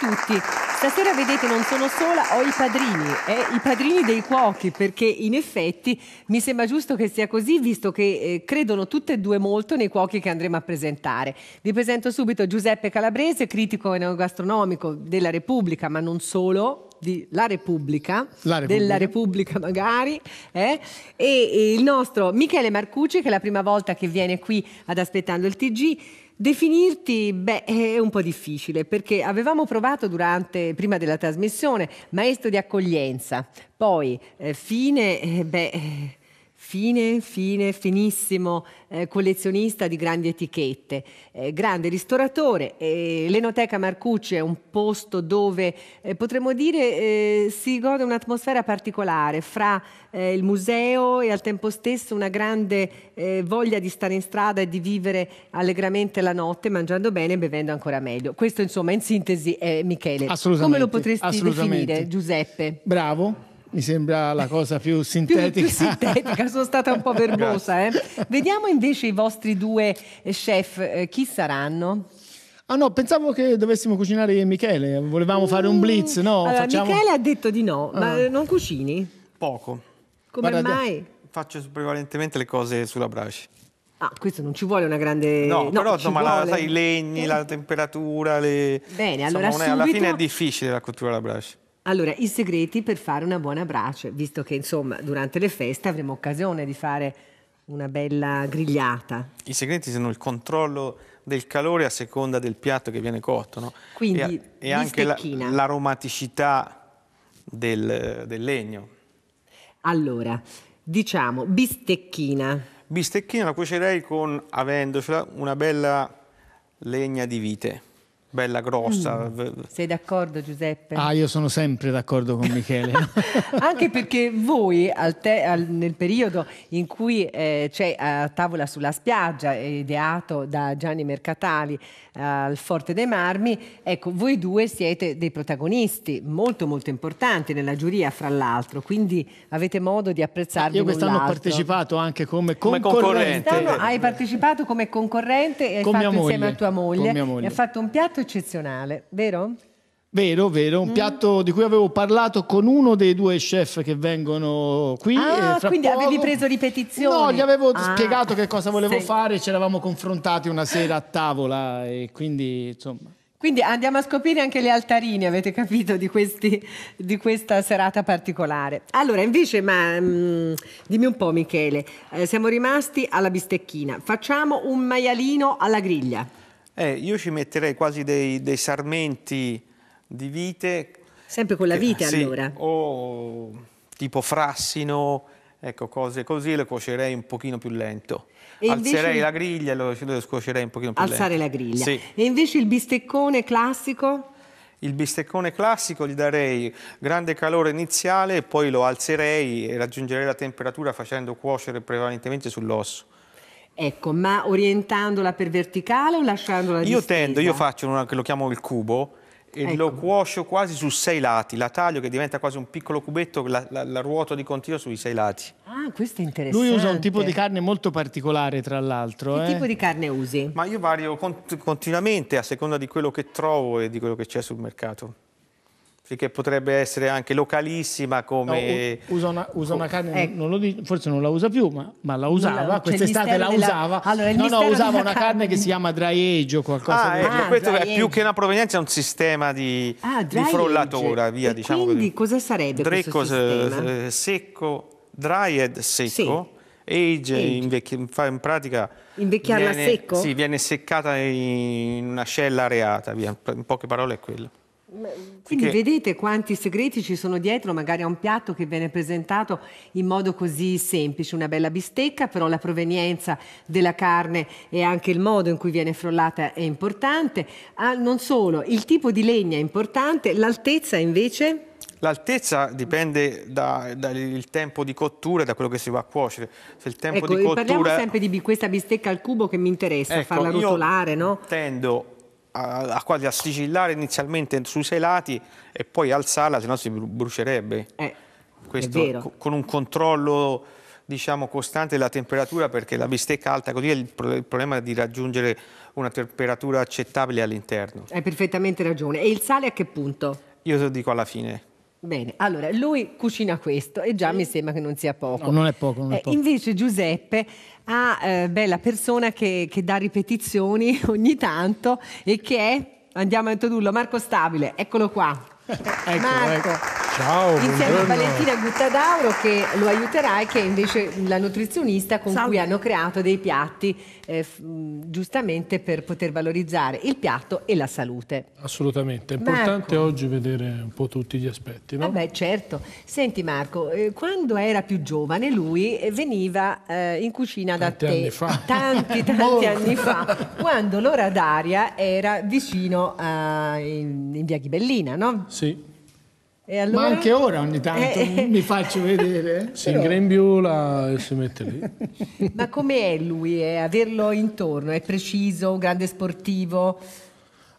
tutti. Stasera vedete non sono sola, ho i padrini, eh, i padrini dei cuochi, perché in effetti mi sembra giusto che sia così, visto che eh, credono tutte e due molto nei cuochi che andremo a presentare. Vi presento subito Giuseppe Calabrese, critico gastronomico della Repubblica, ma non solo, di La Repubblica, La della Repubblica magari, eh? e, e, il nostro Michele Marcucci che è la prima volta che viene qui ad Aspettando il TG Definirti, beh, è un po' difficile perché avevamo provato durante, prima della trasmissione, maestro di accoglienza, poi eh, fine, eh, beh, eh, fine, fine, finissimo eh, collezionista di grandi etichette, eh, grande ristoratore. Eh, L'Enoteca Marcucci è un posto dove eh, potremmo dire eh, si gode un'atmosfera particolare fra eh, il museo e al tempo stesso una grande voglia di stare in strada e di vivere allegramente la notte, mangiando bene e bevendo ancora meglio. Questo insomma in sintesi è Michele. Assolutamente. Come lo potresti definire Giuseppe? Bravo mi sembra la cosa più sintetica. più, più sintetica, sono stata un po' verbosa. Eh. Vediamo invece i vostri due eh, chef, eh, chi saranno? Ah no, pensavo che dovessimo cucinare Michele, volevamo mm. fare un blitz, no? Allora, facciamo... Michele ha detto di no, ah. ma non cucini? Poco. Come Guarda, mai? Faccio prevalentemente le cose sulla brace. Ah, questo non ci vuole una grande... No, no però insomma, la, sai, i legni, la temperatura, le... Bene, allora insomma, subito... Alla fine è difficile la cottura alla brace. Allora, i segreti per fare una buona brace, visto che insomma durante le feste avremo occasione di fare una bella grigliata. I segreti sono il controllo del calore a seconda del piatto che viene cotto, no? Quindi, e, e anche la, l'aromaticità del, del legno. Allora, diciamo bistecchina. Bistecchina la cuocerei con, avendocela, una bella legna di vite bella grossa. Mm. Sei d'accordo Giuseppe? Ah, io sono sempre d'accordo con Michele. Anche perché voi al te, al, nel periodo in cui eh, c'è a Tavola sulla spiaggia, ideato da Gianni Mercatali eh, al Forte dei Marmi, ecco, voi due siete dei protagonisti molto molto importanti nella giuria fra l'altro, quindi avete modo di apprezzarvi Io quest'anno ho partecipato anche come concorrente. Come concorrente. hai partecipato come concorrente e hai fatto insieme a tua moglie. Con mia moglie. E hai fatto un piatto piatto eccezionale, vero? Vero, vero, un mm. piatto di cui avevo parlato con uno dei due chef che vengono qui. Ah, quindi poco... avevi preso ripetizioni? No, gli avevo ah, spiegato che cosa volevo sei... fare, ci eravamo confrontati una sera a tavola e quindi insomma... Quindi andiamo a scoprire anche le altarini, avete capito, di, questi, di questa serata particolare. Allora, invece, ma, mh, mm, dimmi un po' Michele, eh, siamo rimasti alla bistecchina, facciamo un maialino alla griglia. Eh, io ci metterei quasi dei, dei, sarmenti di vite. Sempre con la vite che, allora? Sì, o tipo frassino, ecco cose così, le cuocerei un pochino più lento. E Alzerei il... la griglia e lo, lo scuocerei un pochino più Alzare lento. Alzare la griglia. Sì. E invece il bisteccone classico? Il bisteccone classico gli darei grande calore iniziale e poi lo alzerei e raggiungerei la temperatura facendo cuocere prevalentemente sull'osso. Ecco, ma orientandola per verticale o lasciandola distesa? Io tendo, io faccio, una, che lo chiamo il cubo, e ecco. lo cuocio quasi su sei lati, la taglio che diventa quasi un piccolo cubetto, la, la, la ruoto di continuo sui sei lati. Ah, questo è interessante. Lui usa un tipo di carne molto particolare, tra l'altro. Che eh? tipo di carne usi? Ma io vario cont continuamente a seconda di quello che trovo e di quello che c'è sul mercato che potrebbe essere anche localissima come... No, usa, una, usa una, carne, ecco. non dico, forse non la usa più, ma, ma la usava, cioè quest'estate la usava. Della... Allora, no, no, usava una carne, carne che si chiama dry age o qualcosa ah, ecco, ah, questo è più che una provenienza, è un sistema di, ah, di frullatura, via, diciamo quindi così. cosa sarebbe Drecco, questo eh, secco, dryed secco. Sì. Age, invecchi, in pratica invecchiarla viene, secco? Sì, viene seccata in una scella areata, via. in poche parole è quello. Quindi che... vedete quanti segreti ci sono dietro magari a un piatto che viene presentato in modo così semplice, una bella bistecca, però la provenienza della carne e anche il modo in cui viene frollata è importante, ah, non solo, il tipo di legna è importante, l'altezza invece... L'altezza dipende dal da tempo di cottura e da quello che si va a cuocere. Se il tempo ecco, di cottura... parliamo sempre di questa bistecca al cubo che mi interessa, ecco, farla rotolare, no? Tendo a, quasi a sigillare inizialmente sui sei lati e poi alzarla, se no si brucierebbe. Eh, Questo con un controllo diciamo, costante della temperatura perché la bistecca alta così è il, pro il problema di raggiungere una temperatura accettabile all'interno. Hai perfettamente ragione. E il sale a che punto? Io te lo dico alla fine. Bene, allora lui cucina questo e già mi sembra che non sia poco. No, non è poco. Non è eh, poco. Eh, invece Giuseppe ha eh, beh, la persona che, che dà ripetizioni ogni tanto e che è, andiamo a introdurlo, Marco Stabile, eccolo qua. ecco, Marco. Ecco. Ciao, Insieme buongiorno. a Valentina Guttadauro che lo aiuterà e che è invece la nutrizionista con Salve. cui hanno creato dei piatti eh, giustamente per poter valorizzare il piatto e la salute. Assolutamente, è importante Marco. oggi vedere un po' tutti gli aspetti. No? Vabbè, eh certo. Senti Marco, eh, quando era più giovane lui eh, veniva eh, in cucina tanti da te. Anni fa. Tanti, tanti anni fa. Quando l'ora d'aria era vicino a, eh, in, in via Ghibellina, no? Sì. Allora... Ma anche ora ogni tanto eh, eh. mi faccio vedere. Si però... ingrembiula e si mette lì. Ma com'è lui? Eh? Averlo intorno? È preciso, grande sportivo?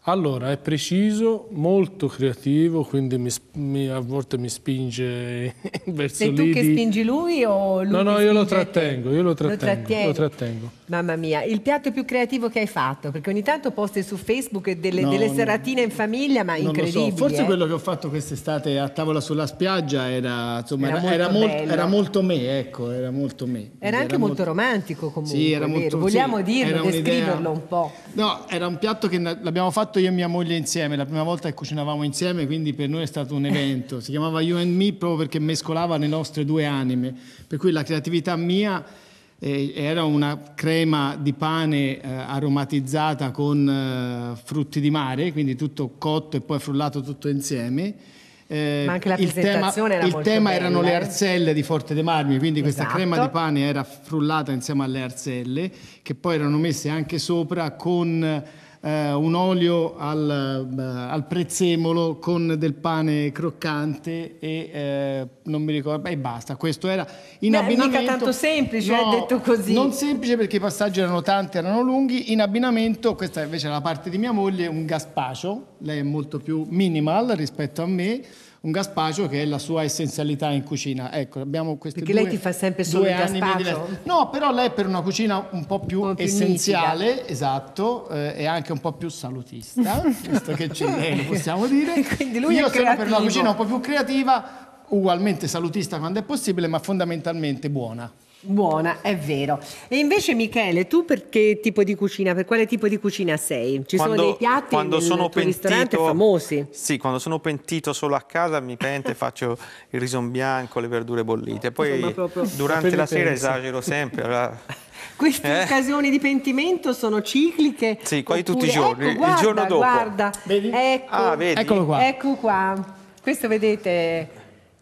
Allora, è preciso, molto creativo, quindi mi, mi, a volte mi spinge verso Sei tu che spingi lui o lui No, no, io lo trattengo, io lo trattengo, lo, lo trattengo, Mamma mia, il piatto più creativo che hai fatto, perché ogni tanto posti su Facebook delle, no, delle seratine in famiglia, ma incredibile. So. Forse eh? quello che ho fatto quest'estate a tavola sulla spiaggia era, insomma, era, era, molto, era, molto, era molto, me, ecco, era molto me. Era anche molto, molto, romantico comunque, sì, era molto, vogliamo sì, dirlo, descriverlo un po'. No, era un piatto che l'abbiamo fatto fatto io e mia moglie insieme, la prima volta che cucinavamo insieme, quindi per noi è stato un evento. Si chiamava You and Me proprio perché mescolava le nostre due anime, per cui la creatività mia eh, era una crema di pane eh, aromatizzata con eh, frutti di mare, quindi tutto cotto e poi frullato tutto insieme. Eh, Ma anche la il presentazione tema, era Il tema bella, erano le eh. arzelle di Forte dei Marmi, quindi esatto. questa crema di pane era frullata insieme alle arzelle, che poi erano messe anche sopra con eh, un olio al, eh, al, prezzemolo con del pane croccante e eh, non mi ricordo, e basta, questo era in Beh, abbinamento... Mica tanto semplice, no, detto così. Non semplice perché i passaggi erano tanti, erano lunghi, in abbinamento, questa invece è la parte di mia moglie, un gaspacio, lei è molto più minimal rispetto a me, un gaspacio che è la sua essenzialità in cucina. Ecco, abbiamo questi Perché due, lei ti fa sempre solo il gazpacio? No, però lei per una cucina un po' più, un po più essenziale, nitica. esatto, eh, e anche un po' più salutista, visto che c'è lei, lo possiamo dire. Io sono per una cucina un po' più creativa, ugualmente salutista quando è possibile, ma fondamentalmente buona. Buona, è vero. E invece Michele, tu per che tipo di cucina, per quale tipo di cucina sei? Ci quando, sono dei piatti quando sono pentito, famosi? Sì, quando sono pentito solo a casa mi pente, e faccio il riso bianco, le verdure bollite. Poi proprio... durante la sera esagero sempre. Allora... Queste eh? occasioni di pentimento sono cicliche? Sì, quasi oppure... tutti i ecco, giorni. Ecco, guarda, il giorno dopo. Guarda, vedi? Ecco, ah, vedi? Eccolo qua. Ecco qua. Questo vedete è,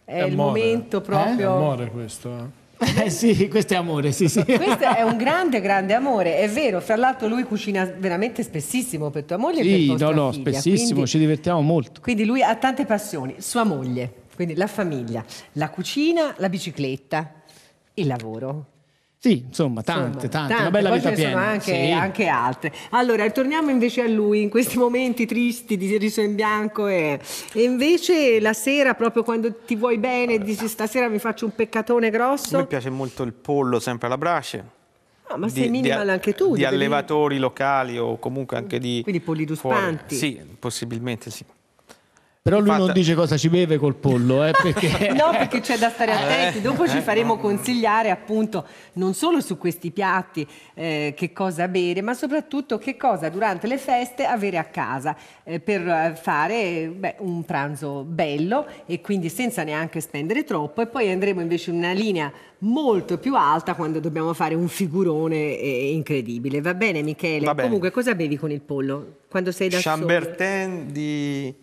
è il amore. momento eh? proprio... Eh? È amore questo, eh? Eh sì, questo è amore, sì, sì. Questo è un grande, grande amore, è vero. Fra l'altro lui cucina veramente spessissimo per tua moglie sì, e per no, no, figlia, spessissimo, quindi, ci divertiamo molto. Quindi lui ha tante passioni, sua moglie, quindi la famiglia, la cucina, la bicicletta, il lavoro. Sì, insomma, tante, tante, tante. una bella vita piena. Sono anche, sì. anche, altre. Allora, torniamo invece a lui in questi momenti tristi di riso in bianco e, e invece la sera, proprio quando ti vuoi bene, allora. dici stasera mi faccio un peccatone grosso. A me piace molto il pollo sempre alla brace. Ah, ma sei di, minimal di, anche tu. Di allevatori venire. locali o comunque anche di... Quindi poliduspanti. Sì, possibilmente sì. Però lui Infatti... non dice cosa ci beve col pollo, eh, perché... no, perché c'è da stare eh. attenti. Dopo ci eh. faremo consigliare appunto non solo su questi piatti eh, che cosa bere, ma soprattutto che cosa durante le feste avere a casa eh, per eh, fare beh, un pranzo bello e quindi senza neanche spendere troppo. E poi andremo invece in una linea molto più alta quando dobbiamo fare un figurone incredibile. Va bene, Michele? Va bene. Comunque, cosa bevi con il pollo quando sei da Chambertin solo? di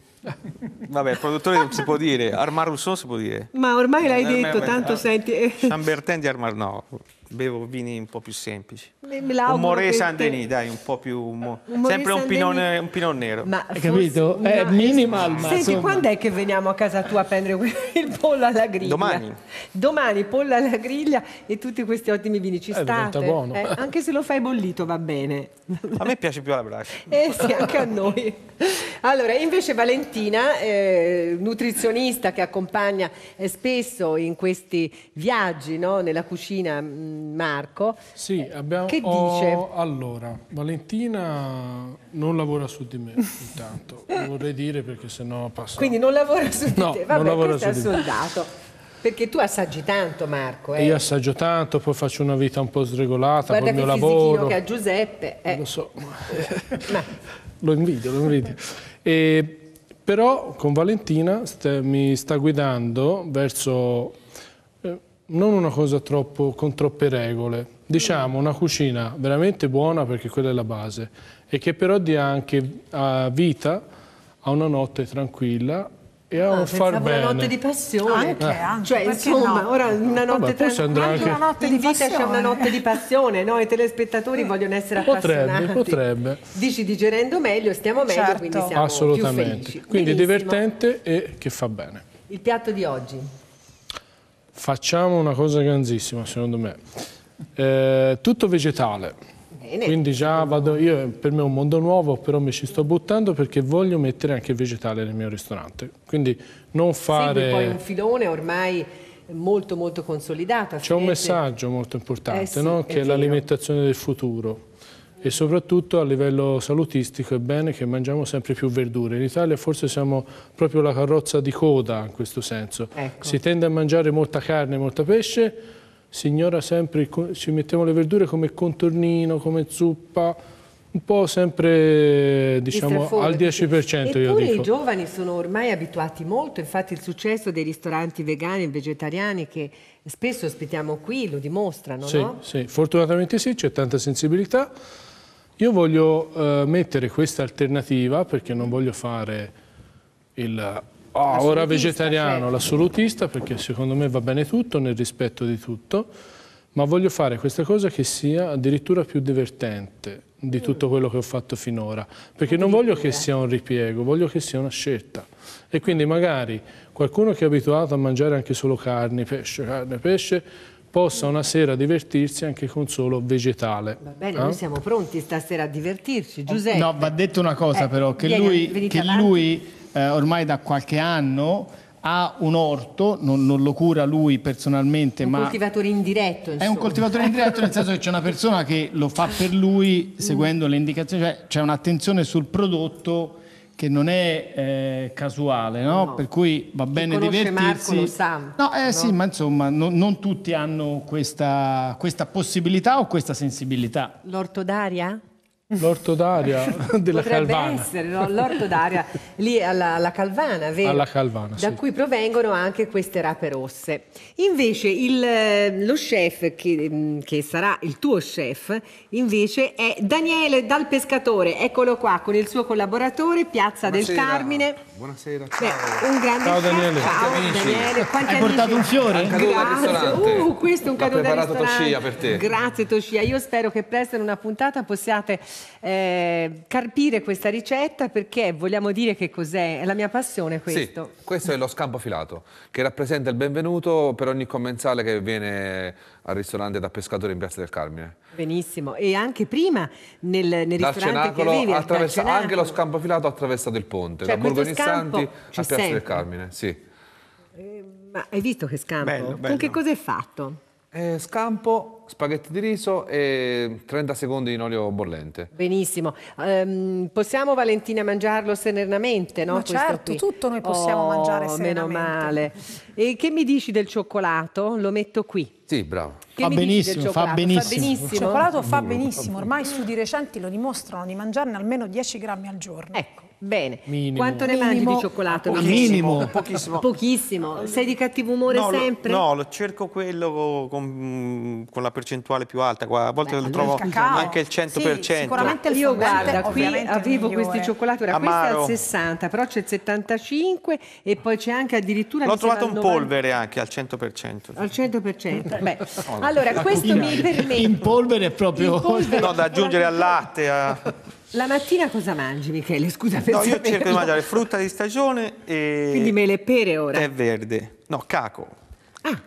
Vabbè, il produttore non si può dire, Armar Rousseau si può dire. Ma ormai eh, l'hai detto, tanto senti... Chambertin di Armar, no bevo vini un po' più semplici. Me, me un Moré Saint Denis, dai, un po' più. Un sempre un pinone, un pinone nero. Ma Hai capito? È no, minimal. Ma Senti, insomma. quando è che veniamo a casa tua a prendere il pollo alla griglia? Domani. Domani, pollo alla griglia e tutti questi ottimi vini. Ci eh, state? Buono. Eh, anche se lo fai bollito va bene. A me piace più alla brace. Eh sì, anche a noi. Allora, invece Valentina, eh, nutrizionista che accompagna eh, spesso in questi viaggi no, nella cucina mm, Marco. Sì, eh, abbiamo... Che dice? Oh, allora, Valentina non lavora su di me intanto, vorrei dire perché sennò passa... Quindi non lavora su di no, te, vabbè, non lavora su è di me. soldato. Perché tu assaggi tanto, Marco. Eh? Io assaggio tanto, poi faccio una vita un po' sregolata Guarda col mio lavoro. Guarda che ha Giuseppe. Eh. Lo so, Ma... lo invidio, lo invidio. E, però con Valentina st mi sta guidando verso non una cosa troppo, con troppe regole, diciamo una cucina veramente buona perché quella è la base e che però dia anche a ah, vita a una notte tranquilla e a ah, un far bene. una notte di passione. Anche, eh. anche cioè, insomma, no? ora una notte, Vabbè, anche una notte di vita c'è una notte di passione, no? I telespettatori mm. vogliono essere potrebbe, appassionati. Potrebbe, Dici digerendo meglio, stiamo meglio, certo. quindi siamo Assolutamente. Quindi Benissimo. divertente e che fa bene. Il piatto di oggi? Facciamo una cosa grandissima, secondo me. Eh, tutto vegetale. Bene. Quindi già vado, io per me è un mondo nuovo, però mi ci sto buttando perché voglio mettere anche il vegetale nel mio ristorante. Quindi non fare... Segui poi un filone ormai molto molto consolidato. C'è un messaggio molto importante, eh sì, no? che è, è l'alimentazione del futuro e soprattutto a livello salutistico è bene che mangiamo sempre più verdure. In Italia forse siamo proprio la carrozza di coda in questo senso. Ecco. Si tende a mangiare molta carne, molta pesce, si ignora sempre, ci mettiamo le verdure come contornino, come zuppa, un po' sempre diciamo, al 10% Eppure io dico. i giovani sono ormai abituati molto, infatti il successo dei ristoranti vegani e vegetariani che spesso ospitiamo qui lo dimostrano, sì, no? Sì, fortunatamente sì, c'è tanta sensibilità. Io voglio eh, mettere questa alternativa perché non voglio fare il oh, ora vegetariano, certo. l'assolutista, perché secondo me va bene tutto nel rispetto di tutto, ma voglio fare questa cosa che sia addirittura più divertente di tutto mm. quello che ho fatto finora, perché non voglio che sia un ripiego, voglio che sia una scelta. E quindi magari qualcuno che è abituato a mangiare anche solo carne, pesce, carne, pesce, possa una sera divertirsi anche con solo vegetale. Va bene, eh? noi siamo pronti stasera a divertirci, Giuseppe. No, va detto una cosa eh, però, che vieni, lui, che lui eh, ormai da qualche anno ha un orto, non, non, lo cura lui personalmente, un ma... Un coltivatore indiretto, insomma. È un coltivatore indiretto nel senso che c'è una persona che lo fa per lui seguendo mm. le indicazioni, cioè c'è un'attenzione sul prodotto che non è eh, casuale, no? No. per cui va bene divertirsi. Marco lo sa. No, eh, no? sì, ma insomma, no, non tutti hanno questa, questa possibilità o questa sensibilità. L'ortodaria? L'orto d'aria della Potrebbe Calvana. essere no? l'orto d'aria lì alla, alla, Calvana, vero? Alla Calvana, Da sì. cui provengono anche queste rape rosse. Invece il, eh, lo chef, che, mm, che, sarà il tuo chef, invece è Daniele Dal Pescatore, eccolo qua, con il suo collaboratore, Piazza Buonasera. del Carmine. Buonasera, ciao. Beh, un grande ciao Daniele. Ciao Daniele. Quanti Hai portato un fiore? Un cadeau Grazie. ristorante. Uh, questo è un cadeau da ristorante. Toscia per te. Grazie Toscia. Io spero che presto in una puntata possiate eh, carpire questa ricetta perché vogliamo dire che cos'è, è la mia passione questo. Sì, questo è lo scampo filato che rappresenta il benvenuto per ogni commensale che viene al ristorante da pescatore in Piazza del Carmine. Benissimo, e anche prima nel, nel dal ristorante che avevi, attraversa, anche lo scampo filato ha attraversato il ponte, cioè, da Borgogni Santi a Piazza sempre. del Carmine, sì. Eh, ma hai visto che scampo? Bello, bello. Con che cosa è fatto? Eh, scampo, spaghetti di riso e 30 secondi in olio bollente. Benissimo. Ehm, possiamo Valentina mangiarlo serenamente, no? Ma certo, qui? tutto noi possiamo oh, mangiare serenamente. Meno male. E che mi dici del cioccolato? Lo metto qui. Sì, bravo. Che fa benissimo, fa benissimo. Fa benissimo. Il cioccolato fa benissimo, ormai studi recenti lo dimostrano di mangiarne almeno 10 grammi al giorno. Ecco. Bene. Minimo. Quanto ne Minimo. mangi di cioccolato? Pochissimo. Minimo. Pochissimo. Pochissimo. Sei di cattivo umore no, sempre? Lo, no, cerco quello con, mm, con, la percentuale più alta. A volte Beh, lo trovo cacao. anche il 100%. Sì, sicuramente il Io guarda, qui avevo questi cioccolati, ora questo è al 60, però c'è il 75 e poi c'è anche addirittura... L'ho trovato in polvere anche al 100%. Al 100%. Beh, allora questo mi permette... In polvere proprio... In polvere. No, da aggiungere al latte. A... La mattina cosa mangi, Michele? Scusa, per No, io saperlo. cerco di mangiare frutta di stagione e... Quindi mele e pere ora? Tè verde. No, caco. Ah,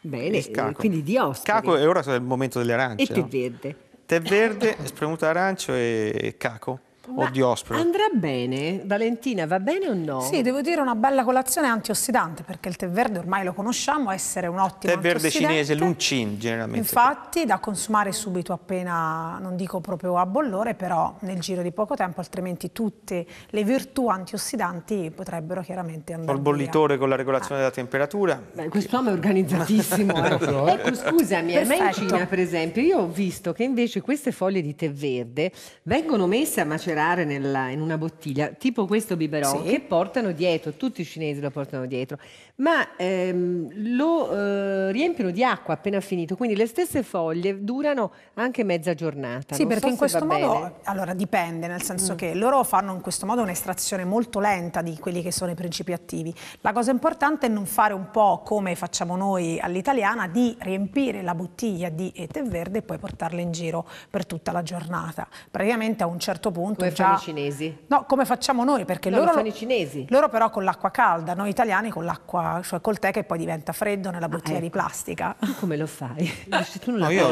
bene, quindi di ospiti. Caco e ora è il momento delle arance. E tè no? verde. Tè verde, spremuto arancio e caco. Ma o di ospite. Andrà bene? Valentina, va bene o no? Sì, devo dire una bella colazione antiossidante perché il tè verde ormai lo conosciamo essere un ottimo tè verde cinese, l'uncin generalmente. Infatti da consumare subito appena, non dico proprio a bollore, però nel giro di poco tempo, altrimenti tutte le virtù antiossidanti potrebbero chiaramente andare Col bollitore via. con la regolazione ah. della temperatura. Beh, quest'uomo è organizzatissimo. eh. ecco, scusami, eh, a me in Cina per esempio, io ho visto che invece queste foglie di tè verde vengono messe a macerare macerare nella, in una bottiglia, tipo questo biberon, sì. che portano dietro, tutti i cinesi lo portano dietro ma ehm, lo eh, riempiono di acqua appena finito, quindi le stesse foglie durano anche mezza giornata. Sì, non perché so in questo modo, bene. allora dipende, nel senso mm. che loro fanno in questo modo un'estrazione molto lenta di quelli che sono i principi attivi. La cosa importante è non fare un po' come facciamo noi all'italiana, di riempire la bottiglia di ete verde e poi portarla in giro per tutta la giornata. Praticamente a un certo punto... Come già... fanno i cinesi? No, come facciamo noi, perché no, loro... Lo fanno i cinesi. Loro però con l'acqua calda, noi italiani con l'acqua cioè col tè che poi diventa freddo nella ah, bottiglia ah, ecco. di plastica. Tu come lo fai? no, io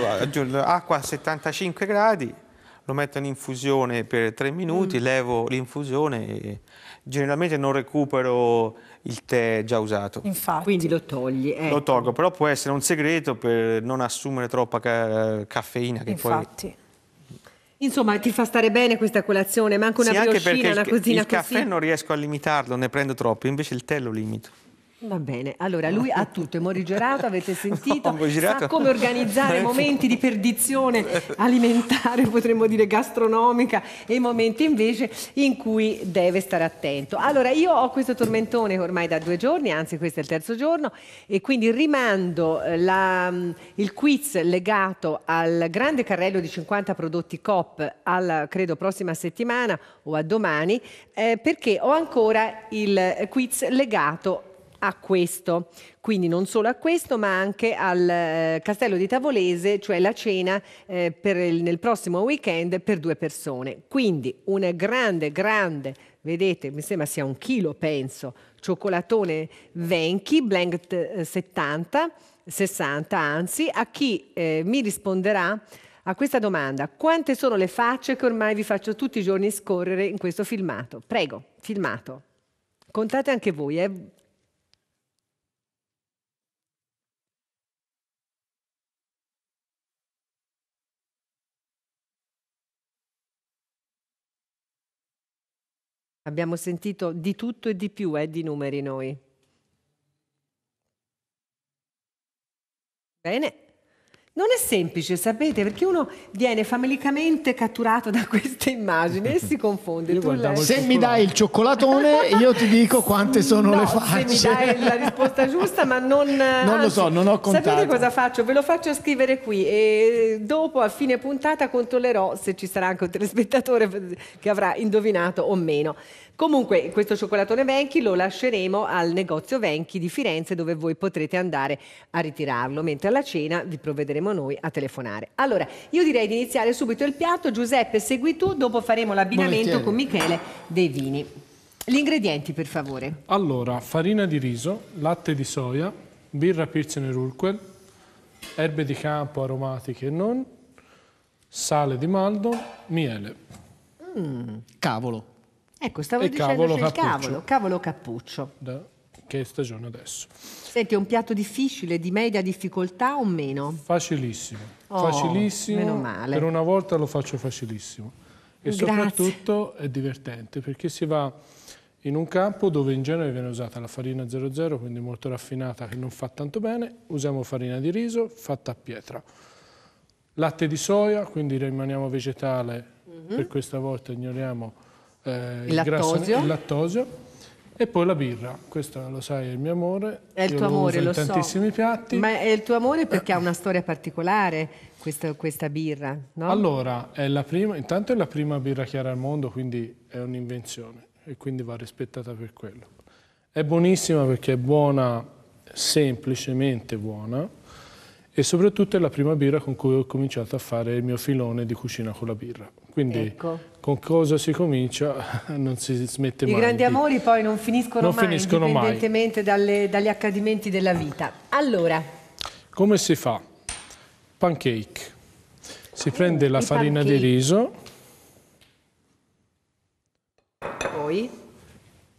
acqua a 75 gradi, lo metto in infusione per 3 minuti, mm. levo l'infusione e generalmente non recupero il tè già usato. Infatti. Quindi lo togli. Ecco. Lo tolgo, però può essere un segreto per non assumere troppa ca caffeina. Che Infatti. Poi... Insomma, ti fa stare bene questa colazione, ma anche una sì, briochina, una cosina così. il caffè non riesco a limitarlo, ne prendo troppo, invece il tè lo limito. Va bene, allora lui ha tutto, è morigerato, avete sentito, sa come organizzare momenti di perdizione alimentare, potremmo dire gastronomica, e momenti invece in cui deve stare attento. Allora io ho questo tormentone ormai da due giorni, anzi questo è il terzo giorno, e quindi rimando eh, la, mm, il quiz legato al grande carrello di 50 prodotti COP alla, credo, prossima settimana o a domani, eh, perché ho ancora il eh, quiz legato a questo. Quindi non solo a questo, ma anche al eh, Castello di Tavolese, cioè la cena eh, il, nel prossimo weekend per due persone. Quindi un grande, grande, vedete, mi sembra sia un chilo, penso, cioccolatone Venchi, Blank 70, 60 anzi, a chi eh, mi risponderà a questa domanda. Quante sono le facce che ormai vi faccio tutti i giorni scorrere in questo filmato? Prego, filmato. Contate anche voi, eh. Abbiamo sentito di tutto e di più, eh, di numeri noi. Bene. Non è semplice, sapete, perché uno viene famelicamente catturato da queste immagini e si confonde. se mi dai il cioccolatone, io ti dico quante sono no, le facce. Se mi dai la risposta giusta, ma non. Non anzi, lo so, non ho contato. Sapete cosa faccio? Ve lo faccio scrivere qui e dopo, a fine puntata, controllerò se ci sarà anche un telespettatore che avrà indovinato o meno. Comunque questo cioccolatone Venchi lo lasceremo al negozio Venchi di Firenze dove voi potrete andare a ritirarlo, mentre alla cena vi provvederemo noi a telefonare. Allora, io direi di iniziare subito il piatto. Giuseppe, segui tu, dopo faremo l'abbinamento con Michele dei vini. Gli ingredienti, per favore. Allora, farina di riso, latte di soia, birra Pilsener Urquell, erbe di campo aromatiche e non, sale di maldo, miele. Mm, cavolo. Ecco, stavo e dicendo cavolo c'è cappuccio. cavolo, cavolo cappuccio. Da che stagione adesso? Senti, è un piatto difficile, di media difficoltà o meno? Facilissimo, oh, facilissimo. Per una volta lo faccio facilissimo. E Grazie. soprattutto è divertente perché si va in un campo dove in genere viene usata la farina 00, quindi molto raffinata, che non fa tanto bene, usiamo farina di riso fatta a pietra. Latte di soia, quindi rimaniamo vegetale, mm -hmm. per questa volta ignoriamo eh, il, il, lattosio. il lattosio e poi la birra, questo lo sai è il mio amore. È il tuo amore, lo so. tantissimi piatti. Ma è il tuo amore perché ha eh. una storia particolare questa, questa birra, no? Allora, è la prima, intanto è la prima birra chiara al mondo, quindi è un'invenzione e quindi va rispettata per quello. È buonissima perché è buona, semplicemente buona, e soprattutto è la prima birra con cui ho cominciato a fare il mio filone di cucina con la birra. Quindi ecco. con cosa si comincia non si smette mai. I grandi amori poi non finiscono non mai, finiscono indipendentemente mai. Dalle, dagli accadimenti della vita. Allora. Come si fa? Pancake. Si oh, prende la farina pancake. di riso. Poi?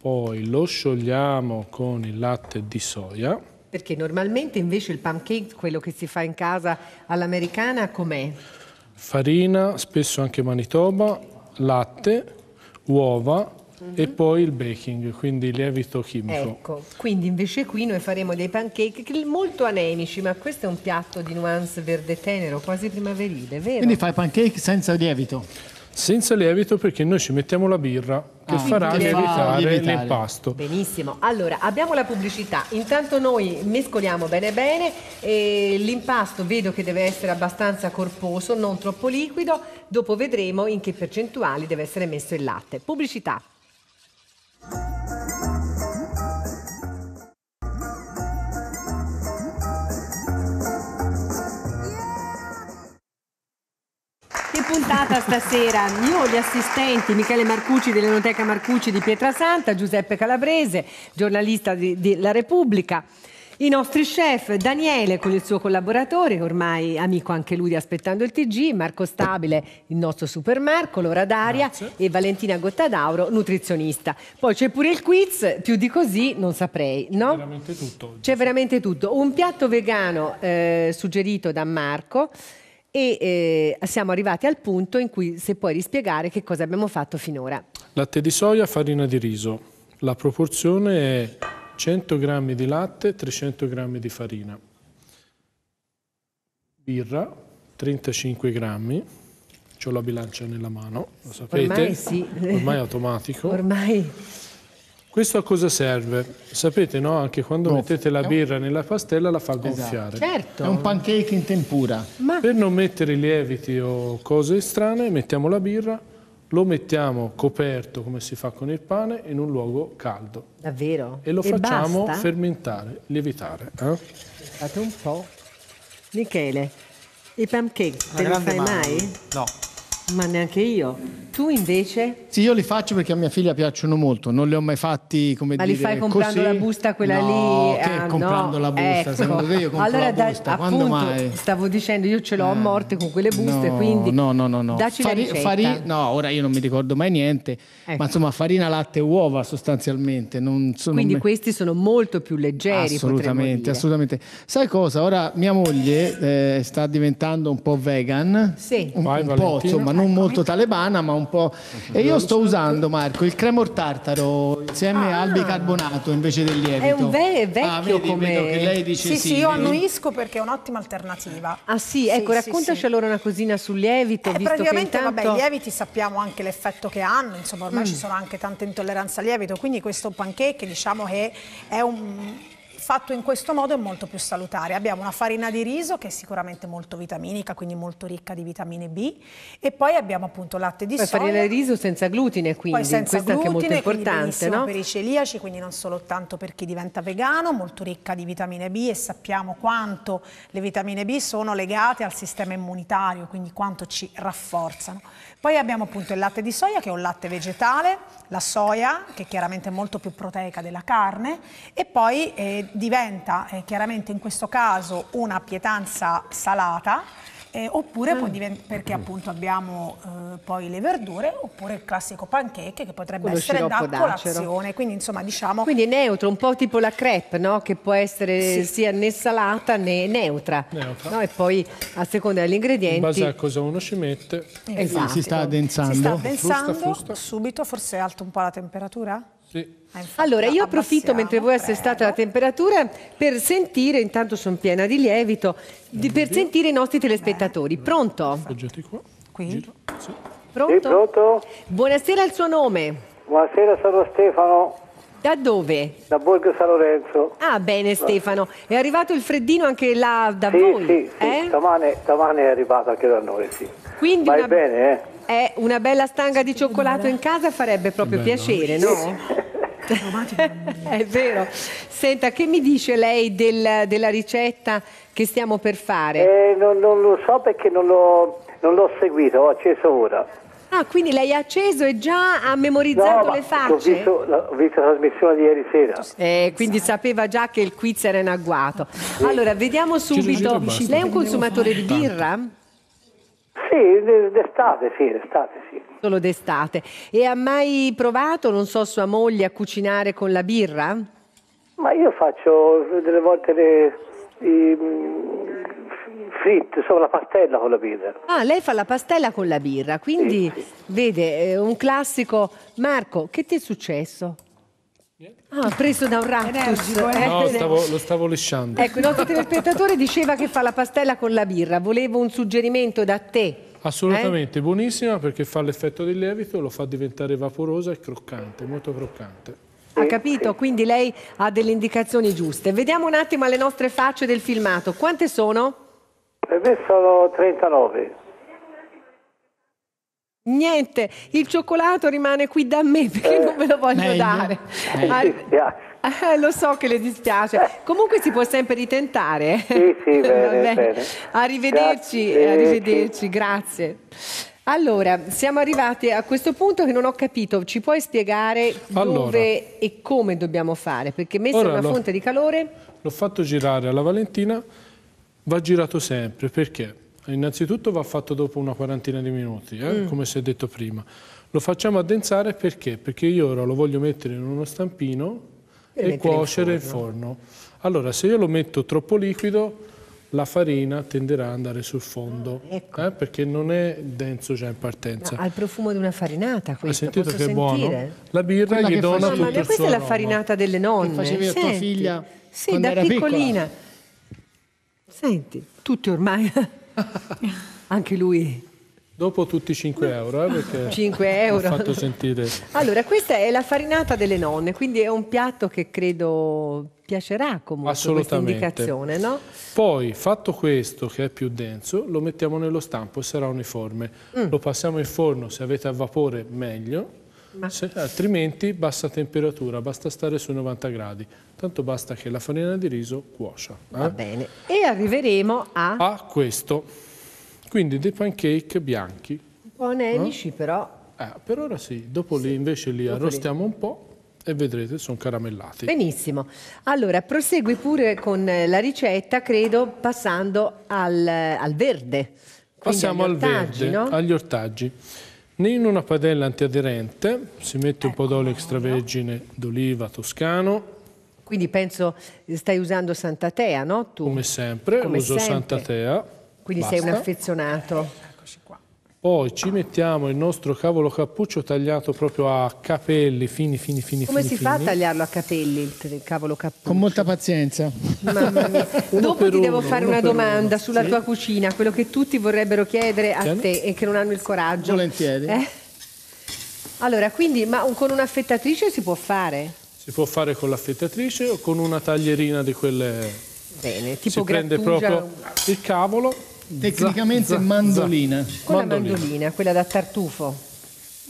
Poi lo sciogliamo con il latte di soia. Perché normalmente invece il pancake, quello che si fa in casa all'americana, com'è? farina, spesso anche manitoba, latte, uova mhm. e poi il baking, quindi il lievito chimico. Ecco, quindi invece qui noi faremo dei pancake molto anemici, ma questo è un piatto di nuance verde tenero, quasi primaverile, vero? Quindi fai pancake senza lievito? senza lievito perché noi ci mettiamo la birra che ah, farà lievitare, l'impasto. Benissimo, allora abbiamo la pubblicità, intanto noi mescoliamo bene bene, l'impasto vedo che deve essere abbastanza corposo, non troppo liquido, dopo vedremo in che percentuali deve essere messo il latte. Pubblicità. puntata stasera io ho gli assistenti Michele Marcucci dell'Enoteca Marcucci di Pietrasanta, Giuseppe Calabrese, giornalista di, La Repubblica. I nostri chef, Daniele con il suo collaboratore, ormai amico anche lui di Aspettando il TG, Marco Stabile, il nostro supermerco, Lora Daria Grazie. e Valentina Gottadauro, nutrizionista. Poi c'è pure il quiz, più di così non saprei, no? C'è veramente tutto. C'è veramente tutto. Un piatto vegano eh, suggerito da Marco, e eh, siamo arrivati al punto in cui se puoi rispiegare che cosa abbiamo fatto finora. Latte di soia, farina di riso. La proporzione è 100 g di latte, 300 g di farina. Birra, 35 g. Ho la bilancia nella mano, lo sapete. Ormai sì. Ormai automatico. Ormai. Questo a cosa serve? Sapete, no? Anche quando Goff. mettete la birra nella pastella la fa esatto. gonfiare. Esatto. Certo. È un pancake in tempura. Ma... Per non mettere lieviti o cose strane, mettiamo la birra, lo mettiamo coperto, come si fa con il pane, in un luogo caldo. Davvero? E lo e facciamo basta? fermentare, lievitare. Eh? Fate un po'. Michele, i pancake Una te li fai mano. mai? No. Ma neanche io. Tu invece? Sì, io li faccio perché a mia figlia piacciono molto, non li ho mai fatti come Ma dire Ma li fai comprando così. la busta quella no, lì? Che ah, comprando no, la busta, ecco. secondo te io compro allora, la busta, da, quando appunto, mai? Stavo dicendo, io ce l'ho a eh. morte con quelle buste, no, quindi No, no, no, no. Daci Fari, fari no, ora io non mi ricordo mai niente, ecco. ma insomma farina, latte e uova sostanzialmente. Non sono quindi me... questi sono molto più leggeri, Assolutamente, assolutamente. Sai cosa? Ora mia moglie eh, sta diventando un po' vegan, sì. un, vai, un po', insomma ma non ecco. molto talebana, ma un po'. E io sto usando, Marco, il cremor tartaro insieme ah. al bicarbonato invece del lievito. È un ve vecchio ah, vedi, come... che lei dice sì, sì, sì io annuisco perché è un'ottima alternativa. Ah sì, ecco, sì, raccontaci sì, allora una cosina sul lievito, eh, visto che intanto... vabbè, i lieviti sappiamo anche l'effetto che hanno, insomma, ormai mm. ci sono anche tante intolleranze al lievito, quindi questo pancake diciamo che è un fatto in questo modo è molto più salutare. Abbiamo una farina di riso che è sicuramente molto vitaminica, quindi molto ricca di vitamine B e poi abbiamo appunto latte di poi soia. farina di riso senza glutine, quindi poi senza questo glutine, è anche molto importante, no? per i celiaci, quindi non solo tanto per chi diventa vegano, molto ricca di vitamine B e sappiamo quanto le vitamine B sono legate al sistema immunitario, quindi quanto ci rafforzano. Poi abbiamo appunto il latte di soia che è un latte vegetale, la soia che è chiaramente molto più proteica della carne e poi eh, diventa eh, chiaramente in questo caso una pietanza salata eh, oppure mm. perché appunto abbiamo eh, poi le verdure oppure il classico pancake che potrebbe Quello essere da colazione quindi insomma diciamo quindi è neutro un po' tipo la crepe no? che può essere sì. sia né salata né neutra, neutra. No? e poi a seconda degli ingredienti in base a cosa uno ci mette esatto. si sta addensando si sta addensando fusta, fusta. subito forse alto un po' la temperatura? sì Ah, allora, io approfitto mentre voi assestate la temperatura per sentire, intanto sono piena di lievito, di, per sentire i nostri telespettatori. Eh, pronto? Qui? Pronto? Sì, pronto? Buonasera, il suo nome? Buonasera, sono Stefano. Da dove? Da Borgo San Lorenzo. Ah, bene Stefano. È arrivato il freddino anche là da sì, voi? Sì, sì. Eh? Stamane, stamane, è arrivato anche da noi, sì. Quindi Va una, bene, eh? Eh, una bella stanga di cioccolato in casa farebbe proprio bello. piacere, no? Sì. È vero. Senta, che mi dice lei del, della ricetta che stiamo per fare? Eh, non, non, lo so perché non l'ho seguito, ho acceso ora. Ah, quindi lei ha acceso e già ha memorizzato no, le facce? Ho visto, ho visto, la trasmissione di ieri sera. Eh, quindi sapeva già che il quiz era in agguato. Allora, vediamo subito. Lei è un consumatore di birra? Sì, d'estate, sì, d'estate solo d'estate. E ha mai provato, non so, sua moglie a cucinare con la birra? Ma io faccio delle volte le, i, mm, fritti, insomma la pastella con la birra. Ah, lei fa la pastella con la birra, quindi sì, sì. vede, eh, un classico. Marco, che ti è successo? Ah, preso da un raptus. Eh? No, eh, stavo, lo stavo lisciando. Ecco, il nostro telespettatore diceva che fa la pastella con la birra. Volevo un suggerimento da te. Assolutamente, eh? buonissima perché fa l'effetto del lievito, lo fa diventare vaporosa e croccante, molto croccante. Ha capito, quindi lei ha delle indicazioni giuste. Vediamo un attimo le nostre facce del filmato. Quante sono? Per me sono 39. Niente, il cioccolato rimane qui da me perché eh, non ve lo voglio meglio. dare. Eh. Al... Eh, lo so che le dispiace. Eh. Comunque si può sempre ritentare. Sì, sì, bene, bene. Arrivederci, grazie. arrivederci, grazie. Allora, siamo arrivati a questo punto che non ho capito, ci puoi spiegare allora, dove e come dobbiamo fare? Perché messa una fonte di calore... L'ho fatto girare alla Valentina, va girato sempre, perché? Innanzitutto va fatto dopo una quarantina di minuti, eh? mm. come si è detto prima. Lo facciamo addensare perché? Perché io ora lo voglio mettere in uno stampino e cuocere in forno. il forno. Allora, se io lo metto troppo liquido, la farina tenderà ad andare sul fondo, ah, ecco. eh, perché non è denso già in partenza. ha il profumo di una farinata questo, Hai sentito Posso che è buono? La birra Quella gli dona tutto ma il suo questa è la farinata delle nonne. Che facevi Senti, a tua figlia Sì, da piccolina. Piccola. Senti, tutti ormai, anche lui Dopo tutti i 5 euro, eh, perché 5 euro. fatto sentire. Allora, questa è la farinata delle nonne, quindi è un piatto che credo piacerà comunque Assolutamente. indicazione, no? Poi, fatto questo, che è più denso, lo mettiamo nello stampo e sarà uniforme. Mm. Lo passiamo in forno, se avete a vapore meglio, Ma... se, altrimenti bassa temperatura, basta stare sui 90 gradi. Tanto basta che la farina di riso cuocia. Eh? Va bene. E arriveremo a... A questo. Quindi dei pancake bianchi. Un po' anemici no? però. Eh, per ora sì, dopo sì. Li, invece li dopo arrostiamo lì. un po' e vedrete sono caramellati. Benissimo. Allora, prosegui pure con eh, la ricetta, credo, passando al, eh, al verde. Quindi Passiamo al ortaggi, verde, no? agli ortaggi. In una padella antiaderente si mette ecco, un po' d'olio extravergine d'oliva toscano. Quindi penso eh, stai usando Santa Tea, no? Tu. Come sempre, Come uso sempre. Santa Tea. Quindi Basta. sei un affezionato. Eccoci qua. Poi ci mettiamo il nostro cavolo cappuccio tagliato proprio a capelli fini, fini, fini. Come fini, si fa fini. a tagliarlo a capelli il cavolo cappuccio? Con molta pazienza. Mamma mia. Dopo ti devo fare una domanda uno. sulla sì. tua cucina, quello che tutti vorrebbero chiedere a Chiedi. te e che non hanno il coraggio. Volentieri. Eh? Allora, quindi, ma con un'affettatrice si può fare? Si può fare con l'affettatrice o con una taglierina di quelle... Bene, tipo si prende proprio il cavolo Tecnicamente za, za, mandolina. Quella mandolina. mandolina, quella da tartufo.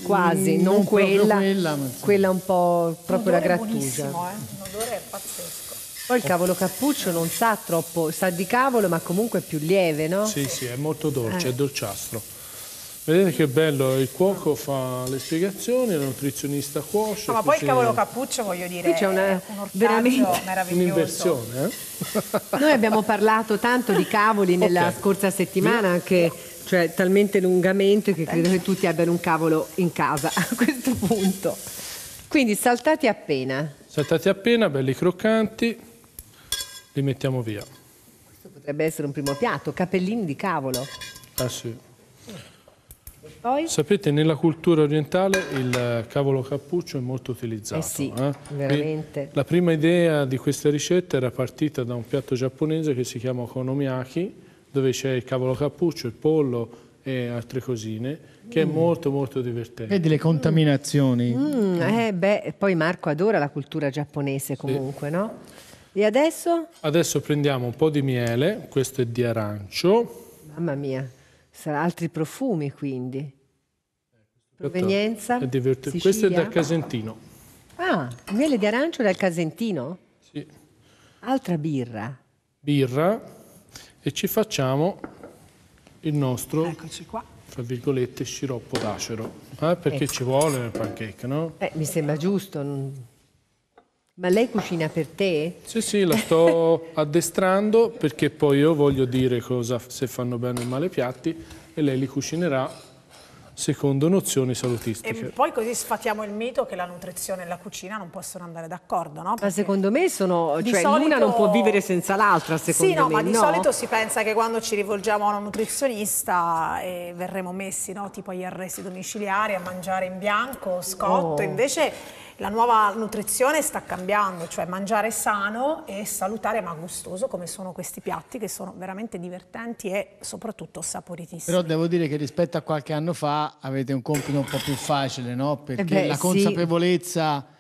Quasi, mm, non, non, quella, quella, ma... quella, un po' proprio la grattugia. Eh? L'odore è eh, pazzesco. Poi il cavolo cappuccio non sa troppo, sa di cavolo ma comunque è più lieve, no? Sì, sì, è molto dolce, eh. è dolciastro. Vedete che bello, il cuoco fa le spiegazioni, il nutrizionista cuoce. No, ma poi il cavolo cappuccio, voglio dire, c'è una, un veramente un'inversione. Eh? Noi abbiamo parlato tanto di cavoli nella scorsa settimana, anche cioè, talmente lungamente che credo che tutti abbiano un cavolo in casa a questo punto. Quindi saltati appena. Saltati appena, belli croccanti, li mettiamo via. Questo potrebbe essere un primo piatto, capellini di cavolo. Ah sì. Poi? Sapete, nella cultura orientale il cavolo cappuccio è molto utilizzato. Eh sì, eh? veramente. La prima idea di questa ricetta era partita da un piatto giapponese che si chiama okonomiyaki, dove c'è il cavolo cappuccio, il pollo e altre cosine, che mm. è molto molto divertente. E delle contaminazioni. Mm. Eh, beh, poi Marco adora la cultura giapponese comunque, sì. no? E adesso? Adesso prendiamo un po' di miele, questo è di arancio. Mamma mia sarà altri profumi quindi. Eh, Provenienza? È Questo è dal Casentino. Ah, miele di arancio dal Casentino? Sì. Altra birra. Birra e ci facciamo il nostro, Eccoci qua. tra virgolette, sciroppo d'acero. Eh, perché ecco. ci vuole nel pancake, no? Eh, mi sembra giusto. Non... Ma lei cucina per te? Sì, sì, la sto addestrando perché poi io voglio dire cosa, se fanno bene o male i piatti e lei li cucinerà secondo nozioni salutistiche. E poi così sfatiamo il mito che la nutrizione e la cucina non possono andare d'accordo, no? Perché ma secondo me sono, cioè solito... l'una non può vivere senza l'altra, secondo me, sì, no, me. ma di no? solito si pensa che quando ci rivolgiamo a una nutrizionista e eh, verremo messi, no? Tipo agli arresti domiciliari a mangiare in bianco, scotto, oh. invece la nuova nutrizione sta cambiando, cioè mangiare sano e salutare ma gustoso come sono questi piatti che sono veramente divertenti e soprattutto saporitissimi. Però devo dire che rispetto a qualche anno fa avete un compito un po' più facile, no? Eh Perché eh beh, la consapevolezza... Sì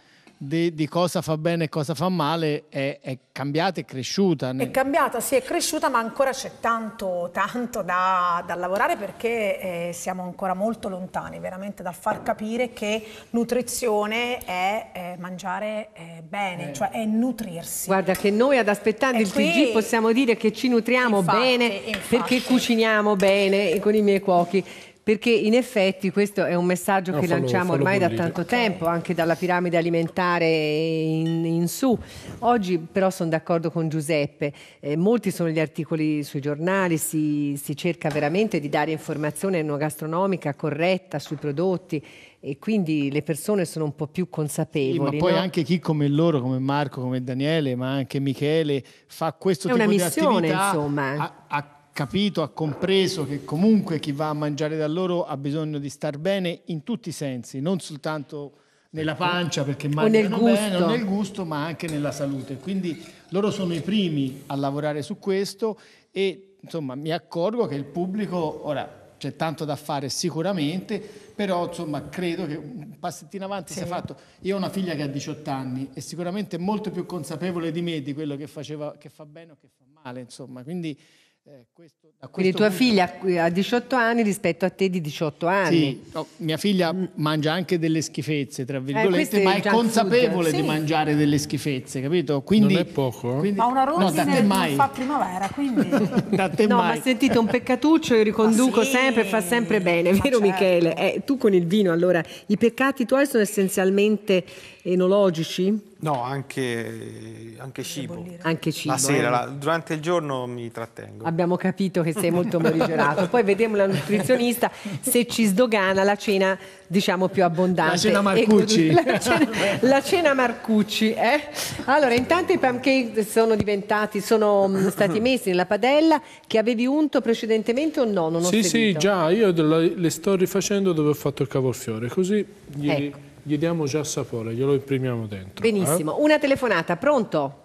di, di, cosa fa bene e cosa fa male è, è cambiata, è cresciuta. È cambiata, sì, è cresciuta, ma ancora c'è tanto, tanto da, da lavorare perché eh, siamo ancora molto lontani veramente dal far capire che nutrizione è, è eh, mangiare eh, bene, eh. cioè è nutrirsi. Guarda che noi ad aspettando il qui... TG possiamo dire che ci nutriamo infatti, bene infatti. perché cuciniamo bene con i miei cuochi perché in effetti questo è un messaggio no, che fallo, lanciamo fallo ormai da tanto tempo, anche dalla piramide alimentare in, in su. Oggi però sono d'accordo con Giuseppe, eh, molti sono gli articoli sui giornali, si, si cerca veramente di dare informazione gastronomica corretta sui prodotti e quindi le persone sono un po' più consapevoli. Sì, ma poi no? anche chi come loro, come Marco, come Daniele, ma anche Michele, fa questo è tipo di attività È insomma. a, a capito, ha compreso che comunque chi va a mangiare da loro ha bisogno di star bene in tutti i sensi, non soltanto nella pancia perché mangiano nel bene, o nel gusto, ma anche nella salute. Quindi loro sono i primi a lavorare su questo e insomma mi accorgo che il pubblico ora c'è tanto da fare sicuramente, però insomma credo che un passettino avanti sì. sia fatto. Io ho una figlia che ha 18 anni e sicuramente è molto più consapevole di me di quello che, faceva, che fa bene o che fa male, insomma, quindi eh, questo, Quindi tua punto... figlia ha 18 anni rispetto a te di 18 anni. Sì, no, mia figlia mm. mangia anche delle schifezze, tra eh, virgolette, eh, ma è consapevole food. di sì. mangiare delle schifezze, capito? Quindi, non è poco. Eh? Quindi, ma una rosa no, fa primavera, quindi... no, mai. ma sentite, un peccatuccio io riconduco sì. sempre, fa sempre bene, ma vero certo. Michele? Eh, tu con il vino, allora, i peccati tuoi sono essenzialmente enologici? No, anche, anche cibo. Anche cibo. La sera, eh. la, durante il giorno mi trattengo. Abbiamo capito che sei molto morigerato. Poi vedremo la nutrizionista se ci sdogana la cena, diciamo, più abbondante. La cena Marcucci. E, la, cena, la cena, Marcucci, eh? Allora, intanto i pancake sono diventati, sono mm, stati messi nella padella che avevi unto precedentemente o no? Non ho sì, seguito. sì, già, io le sto rifacendo dove ho fatto il cavolfiore, così... Gli... Ecco gli diamo già sapore, glielo imprimiamo dentro. Eh? Benissimo. Eh? Una telefonata, pronto?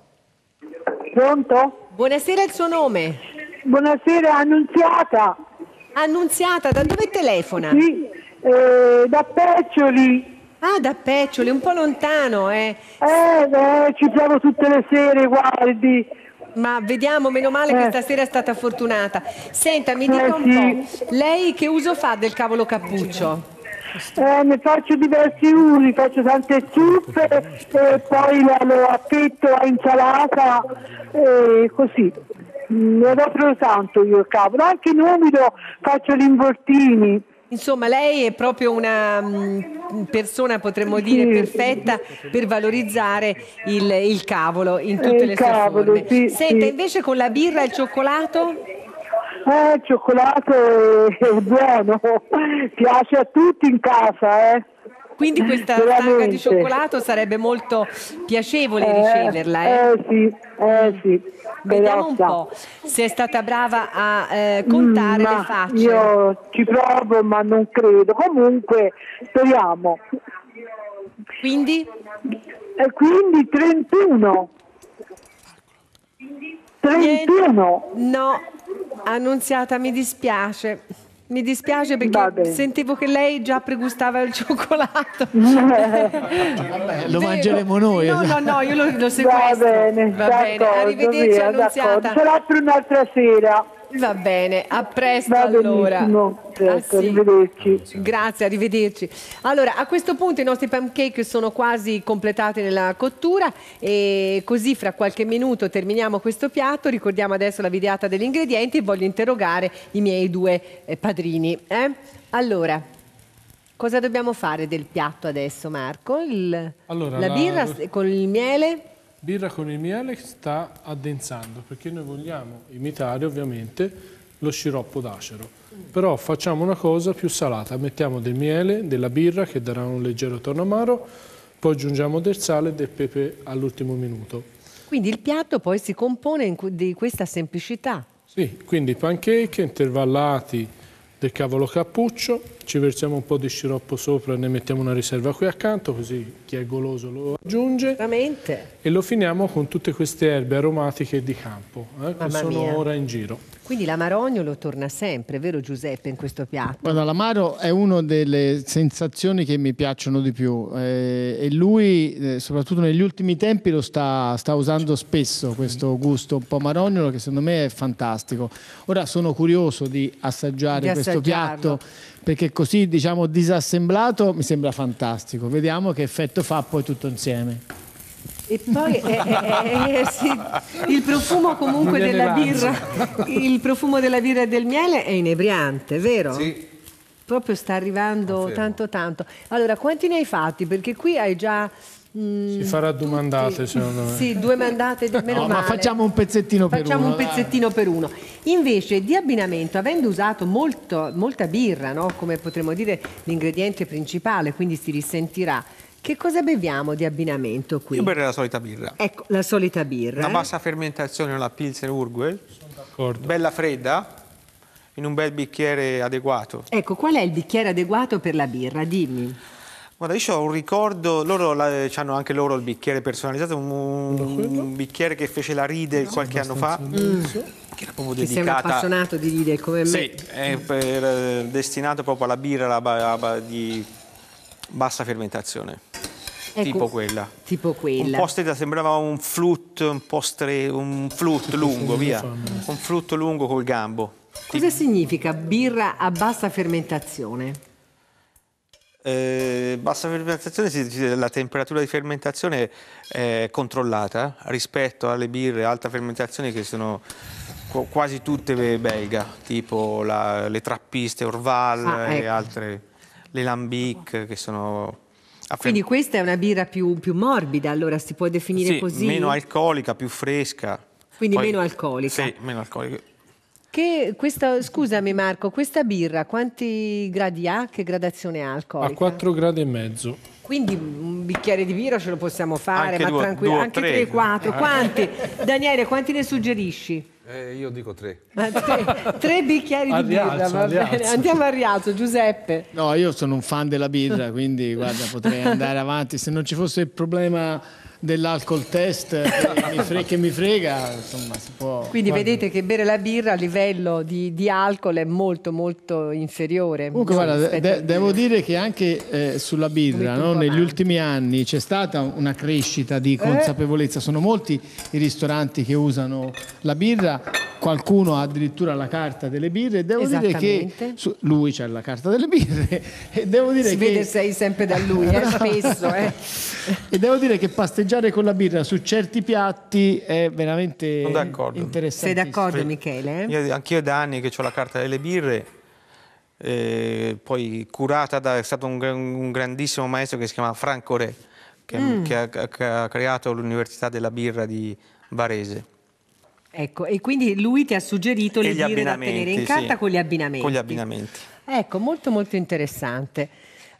Pronto? Buonasera, il suo nome? Buonasera, Annunziata. Annunziata, da dove telefona? Sì, eh, da Peccioli. Ah, da Peccioli, un po' lontano, eh. Eh, beh, ci siamo tutte le sere, guardi. Ma vediamo, meno male che eh. stasera è stata fortunata. Senta, mi dica eh, un sì. po', lei che uso fa del cavolo cappuccio? eh, ne faccio diversi usi, faccio tante zuppe, e poi lo appetto a insalata e così. Ne mm, adopero tanto io il cavolo, anche in umido faccio gli involtini. Insomma, lei è proprio una mm, persona, potremmo dire, perfetta per valorizzare il, il cavolo in tutte il le cavolo, sue forme. Sì, Senta, sì. invece con la birra e il cioccolato? Eh, cioccolato è, è buono, piace a tutti in casa, eh. Quindi questa Veramente. di cioccolato sarebbe molto piacevole eh, riceverla. Eh? eh sì, eh sì. Vediamo un po' se è stata brava a eh, mm, contare mm, le facce. Io ci provo ma non credo. Comunque speriamo. Quindi? E quindi 31. 31. No, Annunziata, mi dispiace. Mi dispiace perché sentivo che lei già pregustava il cioccolato. Vabbè, lo mangeremo noi. No, no, no, io lo, lo seguo. Va bene, va bene. Arrivederci, Annunziata. Ce l'ho per un'altra sera. Va bene, a presto allora. Certo, ah, sì. arrivederci. Grazie, arrivederci. Allora, a questo punto i nostri pancake sono quasi completati nella cottura e così fra qualche minuto terminiamo questo piatto, ricordiamo adesso la videata degli ingredienti e voglio interrogare i miei due eh, padrini. Eh? Allora, cosa dobbiamo fare del piatto adesso Marco? Il, allora, la birra la... con il miele? birra con il miele sta addensando perché noi vogliamo imitare ovviamente lo sciroppo d'acero però facciamo una cosa più salata mettiamo del miele, della birra che darà un leggero tono amaro poi aggiungiamo del sale e del pepe all'ultimo minuto quindi il piatto poi si compone di questa semplicità sì, quindi pancake intervallati del cavolo cappuccio ci versiamo un po' di sciroppo sopra e ne mettiamo una riserva qui accanto, così chi è goloso lo aggiunge. Veramente. E lo finiamo con tutte queste erbe aromatiche di campo, eh, che sono mia. ora in giro. Quindi l'amarognolo torna sempre, vero Giuseppe, in questo piatto? Guarda, l'amaro è una delle sensazioni che mi piacciono di più eh, e lui, eh, soprattutto negli ultimi tempi, lo sta, sta usando spesso, questo gusto un po' amarognolo che secondo me è fantastico. Ora sono curioso di assaggiare di questo piatto perché così diciamo disassemblato mi sembra fantastico. Vediamo che effetto fa poi tutto insieme. E poi eh, eh, eh, sì, il profumo comunque della birra, il profumo della birra e del miele è inebriante, vero? Sì. Proprio sta arrivando Confermo. tanto tanto. Allora, quanti ne hai fatti? Perché qui hai già Mm, si farà due mandate, secondo me. Sì, due mandate di meno no, male. Ma facciamo un pezzettino per uno. Facciamo un pezzettino dai. per uno. Invece di abbinamento, avendo usato molto, molta birra, no? come potremmo dire l'ingrediente principale, quindi si risentirà, che cosa beviamo di abbinamento qui? Io berrei la solita birra. Ecco, la solita birra. La eh. bassa fermentazione, la Pilsen Urguel. Sono d'accordo. Bella fredda, in un bel bicchiere adeguato. Ecco, qual è il bicchiere adeguato per la birra? Dimmi. Guarda, io ho un ricordo, loro la, eh, hanno anche loro il bicchiere personalizzato, un, un bicchiere che fece la Ride no, qualche anno fa. Mm. Che era proprio che dedicata. Sei appassionato di Ride come me. Sì, è per, eh, destinato proprio alla birra alla, alla, di bassa fermentazione. Ecco, tipo quella. Tipo quella. Un po' stretta, sembrava un flute, un po' stre, un flute lungo, via. Un flute lungo col gambo. Cosa significa birra a bassa fermentazione? Eh, bassa fermentazione si dice la temperatura di fermentazione è controllata rispetto alle birre alta fermentazione che sono quasi tutte belga, tipo la, le trappiste Orval ah, ecco. e altre, le Lambic che sono... Quindi questa è una birra più, più morbida, allora si può definire sì, così? meno alcolica, più fresca. Quindi Poi, meno alcolica. Sì, meno alcolica che questa, scusami Marco, questa birra quanti gradi ha? Che gradazione ha alcolica? A 4 gradi e mezzo. Quindi un bicchiere di birra ce lo possiamo fare, anche ma tranquillo, anche 3, 4, eh. quanti? Daniele, quanti ne suggerisci? Eh, io dico tre. tre. tre, bicchieri di rialzo, birra, va bene. Andiamo a rialzo, Giuseppe. No, io sono un fan della birra, quindi guarda, potrei andare avanti. Se non ci fosse il problema dell'alcol test eh, che mi, frega, che mi insomma, può, Quindi guarda. vedete che bere la birra a livello di, di alcol è molto molto inferiore. Comunque guarda, de devo dire che anche eh, sulla birra no? negli ultimi anni c'è stata una crescita di eh? consapevolezza, eh? sono molti i ristoranti che usano la birra, qualcuno ha addirittura la carta delle birre e devo dire che su, lui c'ha la carta delle birre e devo dire si che... vede sei sempre da lui, eh? spesso. Eh. e devo dire che pasteggiare con la birra su certi piatti è veramente interessante. Sei d'accordo Michele? Io, anch'io da anni che ho la carta delle birre, eh, poi curata da... è stato un, un, grandissimo maestro che si chiama Franco Re, che, mm. che, ha, che ha creato l'Università della Birra di Varese. Ecco, e quindi lui ti ha suggerito le birre da tenere in carta sì, con gli abbinamenti. Con gli abbinamenti. Ecco, molto molto interessante.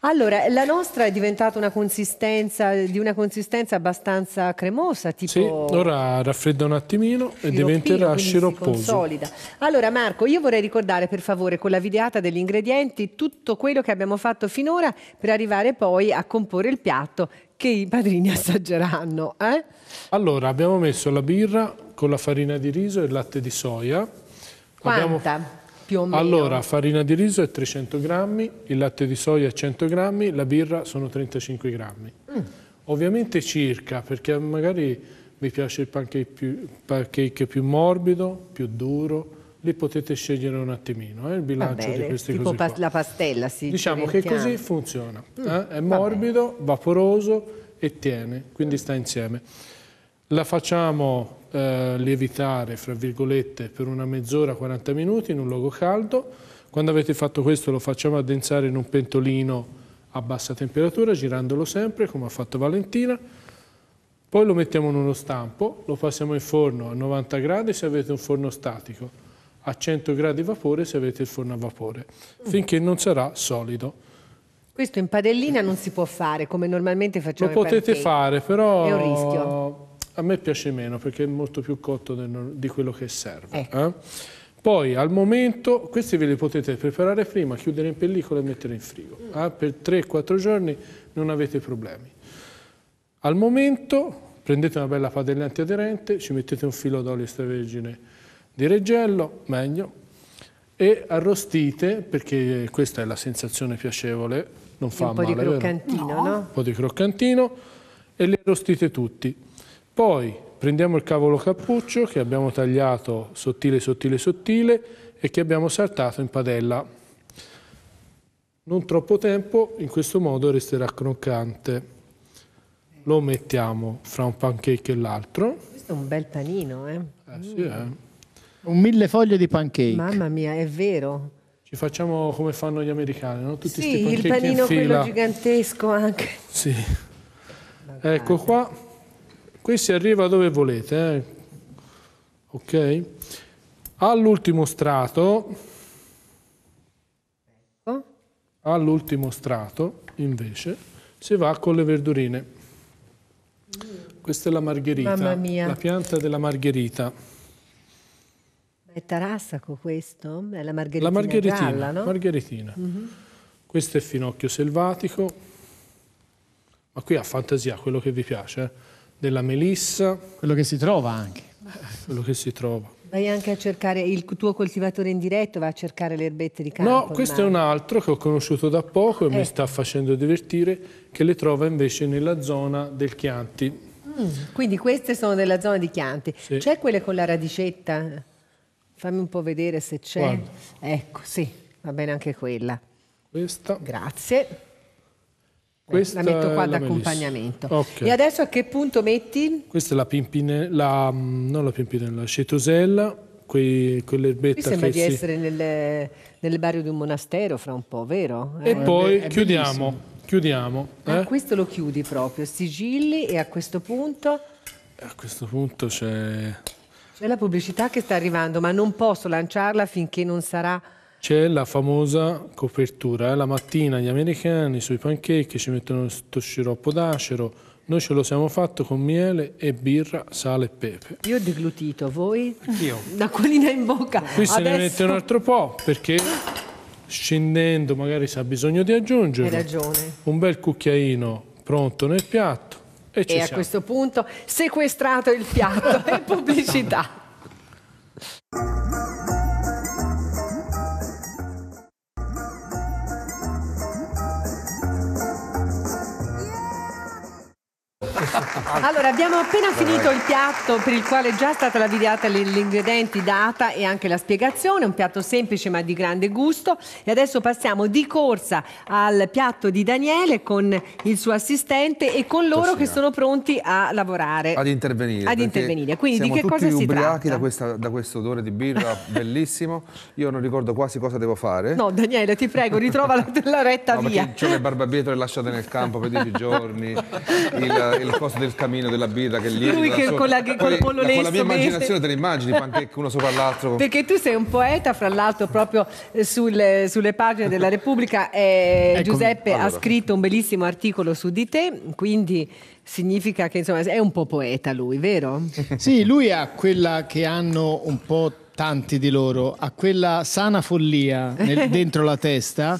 Allora, la nostra è diventata una consistenza, di una consistenza abbastanza cremosa, tipo... Sì, ora raffredda un attimino e diventerà sciropposo. Allora Marco, io vorrei ricordare per favore con la videata degli ingredienti tutto quello che abbiamo fatto finora per arrivare poi a comporre il piatto che i padrini assaggeranno. Eh? Allora, abbiamo messo la birra con la farina di riso e il latte di soia. Quanta? Abbiamo più o meno? Allora, farina di riso è 300 grammi, il latte di soia è 100 grammi, la birra sono 35 grammi. Mm. Ovviamente circa, perché magari vi piace il pancake più, pancake più morbido, più duro, li potete scegliere un attimino, eh, il bilancio bene, di queste tipo cose Tipo la pastella, sì. Diciamo che così funziona, mm, eh? è morbido, bene. vaporoso e tiene, quindi sta insieme. La facciamo eh, lievitare, fra virgolette, per una mezz'ora, 40 minuti in un luogo caldo. Quando avete fatto questo lo facciamo addensare in un pentolino a bassa temperatura, girandolo sempre, come ha fatto Valentina. Poi lo mettiamo in uno stampo, lo passiamo in forno a 90 gradi se avete un forno statico, a 100 gradi vapore se avete il forno a vapore, finché non sarà solido. Questo in padellina non si può fare, come normalmente facciamo Lo potete fare, però... È un rischio a me piace meno perché è molto più cotto di quello che serve. Eh. Eh? Poi al momento, questi ve li potete preparare prima, chiudere in pellicola e mettere in frigo. Eh? Per 3-4 giorni non avete problemi. Al momento prendete una bella padella antiaderente, ci mettete un filo d'olio extravergine di reggello, meglio, e arrostite, perché questa è la sensazione piacevole, non fa un male, Un po' di croccantino, no? no? Un po' di croccantino e li arrostite tutti. Poi prendiamo il cavolo cappuccio che abbiamo tagliato sottile, sottile, sottile e che abbiamo saltato in padella. Non troppo tempo, in questo modo resterà croccante. Lo mettiamo fra un pancake e l'altro. Questo è un bel panino, eh? eh, sì, eh. Un foglie di pancake. Mamma mia, è vero. Ci facciamo come fanno gli americani, no? Tutti sì, il panino quello gigantesco anche. Sì. Ecco qua Qui si arriva dove volete, eh? ok? All'ultimo strato, ecco. all'ultimo strato invece si va con le verdurine. Questa è la margherita, Mamma mia. la pianta della margherita. è tarassaco questo? È la margheritina, la margheritina, gialla, no? margheritina. Mm -hmm. Questo è finocchio selvatico, ma qui a fantasia, quello che vi piace. Eh? della melissa. Quello che si trova anche. quello che si trova. Vai anche a cercare il tuo coltivatore in diretto, va a cercare le erbette di campo. No, questo ormai. è un altro che ho conosciuto da poco e eh. mi sta facendo divertire, che le trova invece nella zona del Chianti. Mm, quindi queste sono della zona di Chianti. Sì. C'è quelle con la radicetta? Fammi un po' vedere se c'è. Ecco, sì, va bene anche quella. Questa. Grazie. Eh, Questa la metto qua d'accompagnamento. Okay. E adesso a che punto metti? Questa è la pimpinella, la, mm, non la pimpinella, la cetosella, quei, quell'erbetta Mi sembra di si... essere nel, nel bario di un monastero fra un po', vero? E eh, poi è, chiudiamo, è chiudiamo. Ah, eh? Ah, questo lo chiudi proprio, sigilli e a questo punto... A questo punto c'è... C'è la pubblicità che sta arrivando, ma non posso lanciarla finché non sarà c'è la famosa copertura, eh? la mattina gli americani sui pancake ci mettono questo sciroppo d'acero, noi ce lo siamo fatto con miele e birra, sale e pepe. Io ho deglutito, voi? Io. Da colina in bocca. Qui Adesso... se ne mette un altro po' perché scendendo magari si ha bisogno di aggiungere. Hai ragione. Un bel cucchiaino pronto nel piatto e, ci e a questo punto sequestrato il piatto e pubblicità. allora, abbiamo appena finito il piatto per il quale è già stata lavidata gli ingredienti data e anche la spiegazione, un piatto semplice ma di grande gusto. E adesso passiamo di corsa al piatto di Daniele con il suo assistente e con loro Tossia. che sono pronti a lavorare. Ad intervenire. Ad intervenire. Quindi di che cosa si tratta? Siamo ubriachi da, questa, da questo odore di birra bellissimo. Io non ricordo quasi cosa devo fare. No, Daniele, ti prego, ritrova la, la retta no, via. C'è le barbabietole lasciate nel campo per dieci giorni, il, il cose del camino, della birra che lì. Lui che con la, Poi, col pollo lesso. Con la mia immaginazione delle immagini, pancake uno sopra l'altro. Perché tu sei un poeta, fra l'altro, proprio eh, sulle, eh, sulle pagine della Repubblica. Eh, ecco, Giuseppe allora. ha scritto un bellissimo articolo su di te, quindi significa che insomma è un po' poeta lui, vero? Sì, lui ha quella che hanno un po' tanti di loro, ha quella sana follia nel, dentro la testa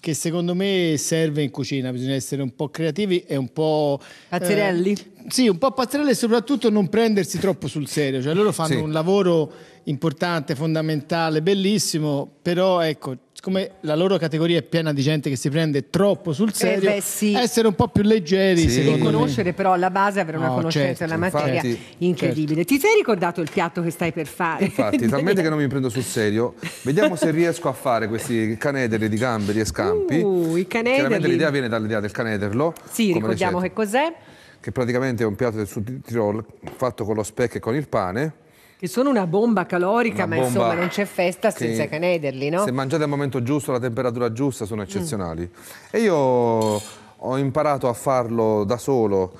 che secondo me serve in cucina, bisogna essere un po' creativi e un po'... Pazzerelli? Eh, sì, un po' pazzerelli e soprattutto non prendersi troppo sul serio, cioè loro fanno sì. un lavoro importante, fondamentale, bellissimo, però ecco, siccome la loro categoria è piena di gente che si prende troppo sul eh, serio, eh beh, sì. essere un po' più leggeri, sì. E conoscere me. però la base, avere una no, conoscenza certo, della materia infatti, certo. incredibile. Certo. Ti sei ricordato il piatto che stai per fare? Infatti, talmente che non mi prendo sul serio, vediamo se riesco a fare questi canederli di gamberi e scampi. Uh, i canederi. Chiaramente l'idea viene dall'idea del canederlo. Sì, ricordiamo che cos'è. Che praticamente è un piatto del Sud Tirol fatto con lo speck e con il pane che sono una bomba calorica, una ma bomba insomma non c'è festa senza canederli, no? Se mangiate al momento giusto, alla temperatura giusta, sono mm. eccezionali. Mm. E io ho imparato a farlo da solo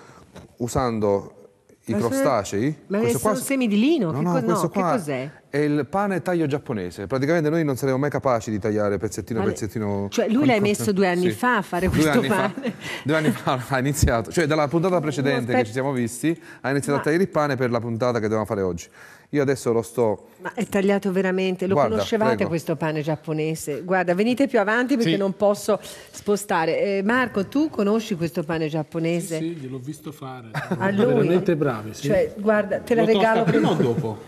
usando i ma crostacei. Ma questo sono qua... semi di lino? No, che, no, no, che cos'è? È il pane taglio giapponese. Praticamente noi non saremmo mai capaci di tagliare pezzettino vale. pezzettino. Cioè, lui l'hai messo due anni sì. fa a fare due questo pane. Fa, due anni fa ha iniziato. Cioè, dalla puntata precedente che ci siamo visti, ha iniziato ma... a tagliare il pane per la puntata che dovevamo fare oggi. Io adesso lo sto... Ma è tagliato veramente, lo Guarda, conoscevate prego. questo pane giapponese? Guarda, venite più avanti perché sì. non posso spostare. Eh, Marco, tu conosci questo pane giapponese? Sì, sì gliel'ho visto fare. A lui? Veramente bravi, sì. Cioè, guarda, te la lo regalo... prima o dopo?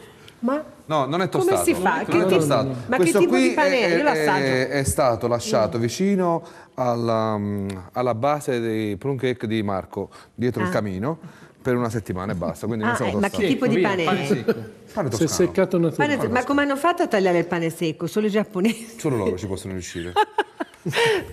Ma no, non è tostato. Come si fa? Che tipo, ma Questo che tipo di pane è? Io È, è stato lasciato mm. vicino alla, mm, alla, base dei prune cake di Marco, dietro ah. il camino per una settimana e basta. Quindi ah, eh, ma che tipo di pane? Pane secco. Pane Se seccato naturale. Pane, ma come hanno fatto a tagliare il pane secco? Solo i giapponesi? Solo loro ci possono riuscire.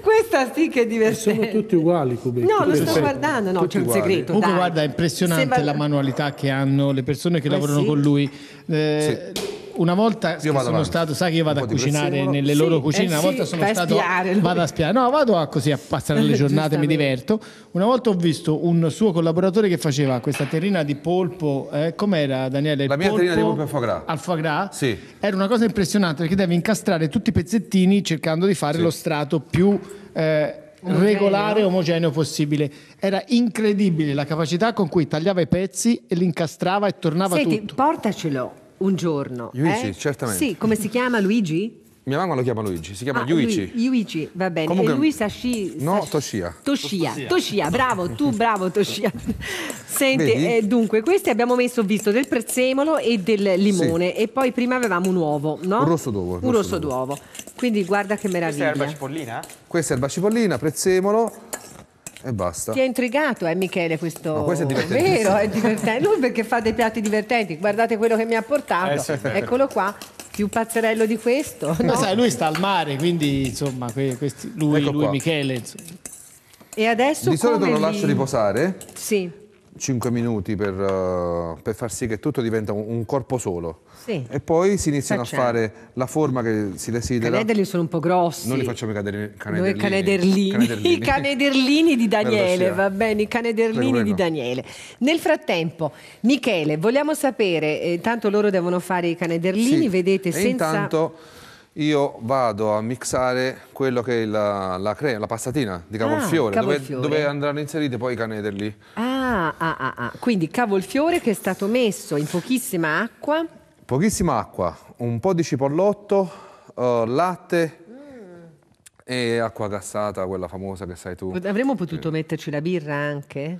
Questa sì che è diversa. E sono tutti uguali cubetti. No, lo sto sì. guardando, no, tutti c'è un segreto. Comunque guarda, è impressionante Sembra... la manualità che hanno le persone che eh lavorano sì. con lui. Eh, sì una volta sono avanti. stato, sai che io vado a cucinare nelle sì, loro cucine, eh, una volta sì, sono stato spiare, vado a spiare, no, vado a così a passare le giornate, mi diverto. Una volta ho visto un suo collaboratore che faceva questa terrina di polpo, eh, com'era Daniele? La mia terrina di polpo al foie gras. Al foie gras? Sì. Era una cosa impressionante perché devi incastrare tutti i pezzettini cercando di fare sì. lo strato più eh, regolare e omogeneo possibile. Era incredibile la capacità con cui tagliava i pezzi e li incastrava e tornava Senti, tutto. portacelo un giorno. Yuichi, eh? certamente. Sì, come si chiama Luigi? Mia mamma lo chiama Luigi, si chiama ah, Yuichi. Yuichi, va bene. Comunque, e lui Sashi... No, Toshia. Toshia, Toshia, bravo, tu bravo Toshia. Senti, eh, dunque, questi abbiamo messo, visto, del prezzemolo e del limone. Sì. E poi prima avevamo un uovo, no? Un rosso d'uovo. Un rosso, rosso d'uovo. Quindi guarda che meraviglia. Questa è erba cipollina? Questa è erba cipollina, prezzemolo, e basta. Ti ha intrigato, eh, Michele, questo. Ma questo è divertente. È Vero, è divertente. Lui perché fa dei piatti divertenti. Guardate quello che mi ha portato. Eh, sì. Eccolo qua più pazzerello di questo. No? Sai, lui sta al mare, quindi insomma, questi, lui, ecco lui Michele. Insomma. E adesso. Di solito lo lascio riposare. Sì. 5 minuti per, uh, per, far sì che tutto diventa un, un corpo solo. Sì. E poi si iniziano Facciamo. a fare la forma che si desidera. I canederli sono un po' grossi. Noi li facciamo i canederlini. canederlini. I canederlini di Daniele, va bene, i canederlini di Daniele. Nel frattempo, Michele, vogliamo sapere, eh, tanto loro devono fare i canederlini, sì. vedete, e senza... Intanto, io vado a mixare quello che è la, la, crema, la passatina di cavolfiore, ah, cavolfiore. Dove, dove, andranno inseriti poi i canetelli. Ah, ah, ah, ah, quindi cavolfiore che è stato messo in pochissima acqua. Pochissima acqua, un po' di cipollotto, uh, latte, mm. e acqua gassata, quella famosa che sai tu. Avremmo potuto eh. metterci la birra anche?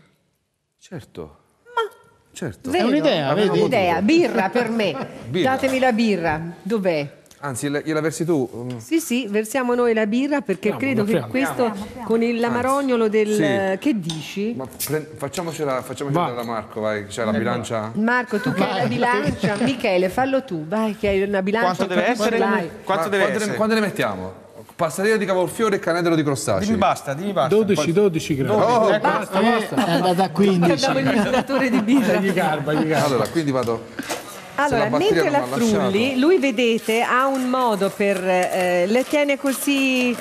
Certo. Ma certo. Vero? È un'idea, un'idea. Birra per me. Birra. Datemi la birra. Dov'è? Anzi, gliela versi tu? Mm. Sì, sì, versiamo noi la birra perché no, credo che questo andiamo, andiamo. con il lamarognolo del... Sì. Che dici? Ma facciamocela, facciamocela da Marco, vai, c'è la bilancia. Marco, tu che hai la bilancia? Michele, fallo tu, vai che hai una bilancia. Quanto deve essere? Quanto, quanto deve quando, essere? Ne, quando ne mettiamo? Passatina di cavolfiore e canedro di crostacei. Dimmi basta, dimmi basta. 12, 12 credo. Oh, ecco, basta, eh, basta. È andata a 15. Abbiamo il di birra. Gli garba, gli garba. Allora, quindi vado... Allora, la mentre la frulli, lui vedete ha un modo per eh, le tiene così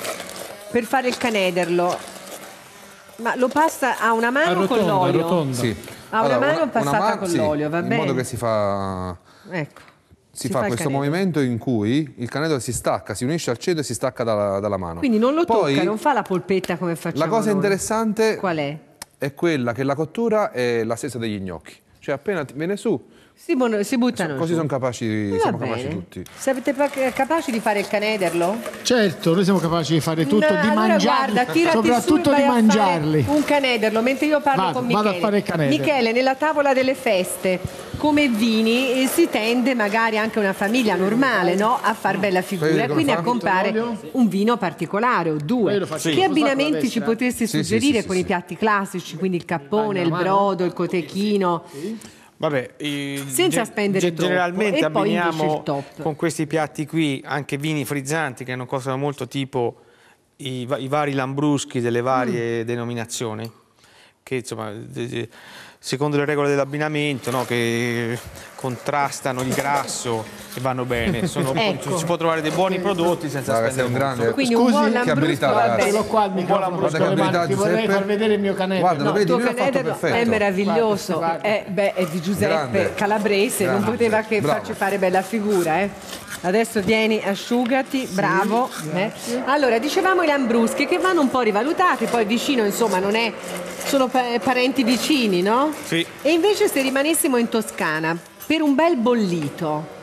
per fare il canederlo. Ma lo passa a una mano rotonda, con l'olio. Rotonda. Sì. A allora, una mano una, passata una man con sì, l'olio, va bene. In modo che si fa Ecco. Si, si fa, fa questo movimento in cui il canedolo si stacca, si unisce al ceto e si stacca dalla, dalla mano. Quindi non lo Poi, tocca, non fa la polpetta come facciamo La cosa noi. interessante Qual è? è quella che la cottura è la stessa degli gnocchi. Cioè appena viene su, si, buono, si buttano. Così sono capaci, siamo capaci tutti. Siete eh, capaci di fare il canederlo? Certo, noi siamo capaci di fare tutto, no, di allora mangiarli, guarda, soprattutto di mangiarli. Un canederlo, mentre io parlo vado, con Michele. Vado a fare Michele, nella tavola delle feste, come vini, eh, si tende magari anche una famiglia normale no? a far mm. bella figura, e quindi a comprare un vino particolare o due. Eh. Sì. Che abbinamenti ci potresti sì, suggerire sì, con i piatti classici, quindi il cappone, il brodo, il cotechino? Vabbè, senza spendere ge- troppo. Generalmente e abbiniamo con questi piatti qui anche vini frizzanti che non costano molto, tipo i, i vari lambruschi delle varie mm. denominazioni, che insomma, secondo le regole dell'abbinamento, no, che contrastano il grasso e vanno bene. Sono, ecco. Si può trovare dei buoni prodotti senza Raga, spendere un grande. Quindi Scusi, un buon che abilità, ragazzi. qua al microfono, guarda, guarda abilità, ti vorrei far vedere il mio canetto. Guarda, no, lo vedi, lui l'ha fatto È meraviglioso. Guarda, eh, beh, è di Giuseppe grande. Calabrese, grande. non poteva che Bravo. farci fare bella figura, eh. Adesso vieni, asciugati, bravo. eh. Allora, dicevamo i lambruschi che vanno un po' rivalutati, poi vicino insomma non è, sono parenti vicini, no? Sì. E invece se rimanessimo in Toscana, per un bel bollito.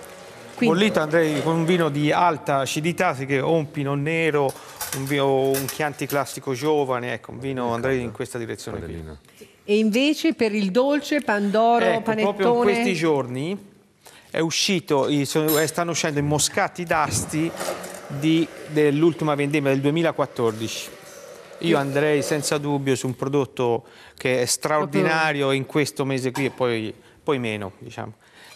Quindi... Bollito andrei con un vino di alta acidità, che o un pinot nero, un, vino, un Chianti classico giovane, ecco, un vino andrei in questa direzione qui. E invece per il dolce, pandoro, ecco, panettone... proprio in questi giorni è uscito, eh, stanno uscendo i moscati d'asti dell'ultima vendemmia del 2014. Io andrei senza dubbio su un prodotto che è straordinario in questo mese qui e poi, poi meno, diciamo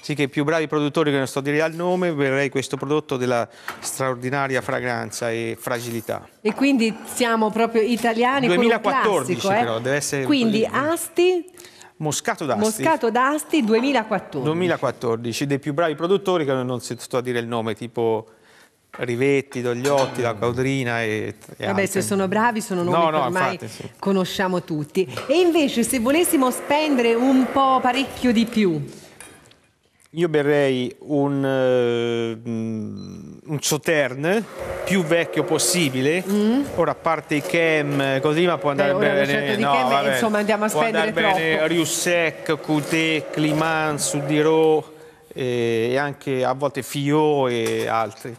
sì che i più bravi produttori, che non sto a dire al nome, verrei questo prodotto della straordinaria fragranza e fragilità. E quindi siamo proprio italiani 2014 classico, eh? però, deve essere... Quindi Asti... Moscato d'Asti. Moscato d'Asti 2014. 2014, dei più bravi produttori, che non sto a dire il nome, tipo... Rivetti, Dogliotti, la Caudrina e, e Vabbè, se sono bravi sono nomi no, no, che ormai infatti, sì. conosciamo tutti. E invece se volessimo spendere un po' parecchio di più, io berrei un, uh, un Sotern più vecchio possibile. Mm. Ora, a parte i Chem, così, ma può andare Beh, bene. No, chem, vabbè, insomma, andiamo a spendere può andare bene Riusec, QT, Climan, Sudiro eh, e anche a volte Fio e altri.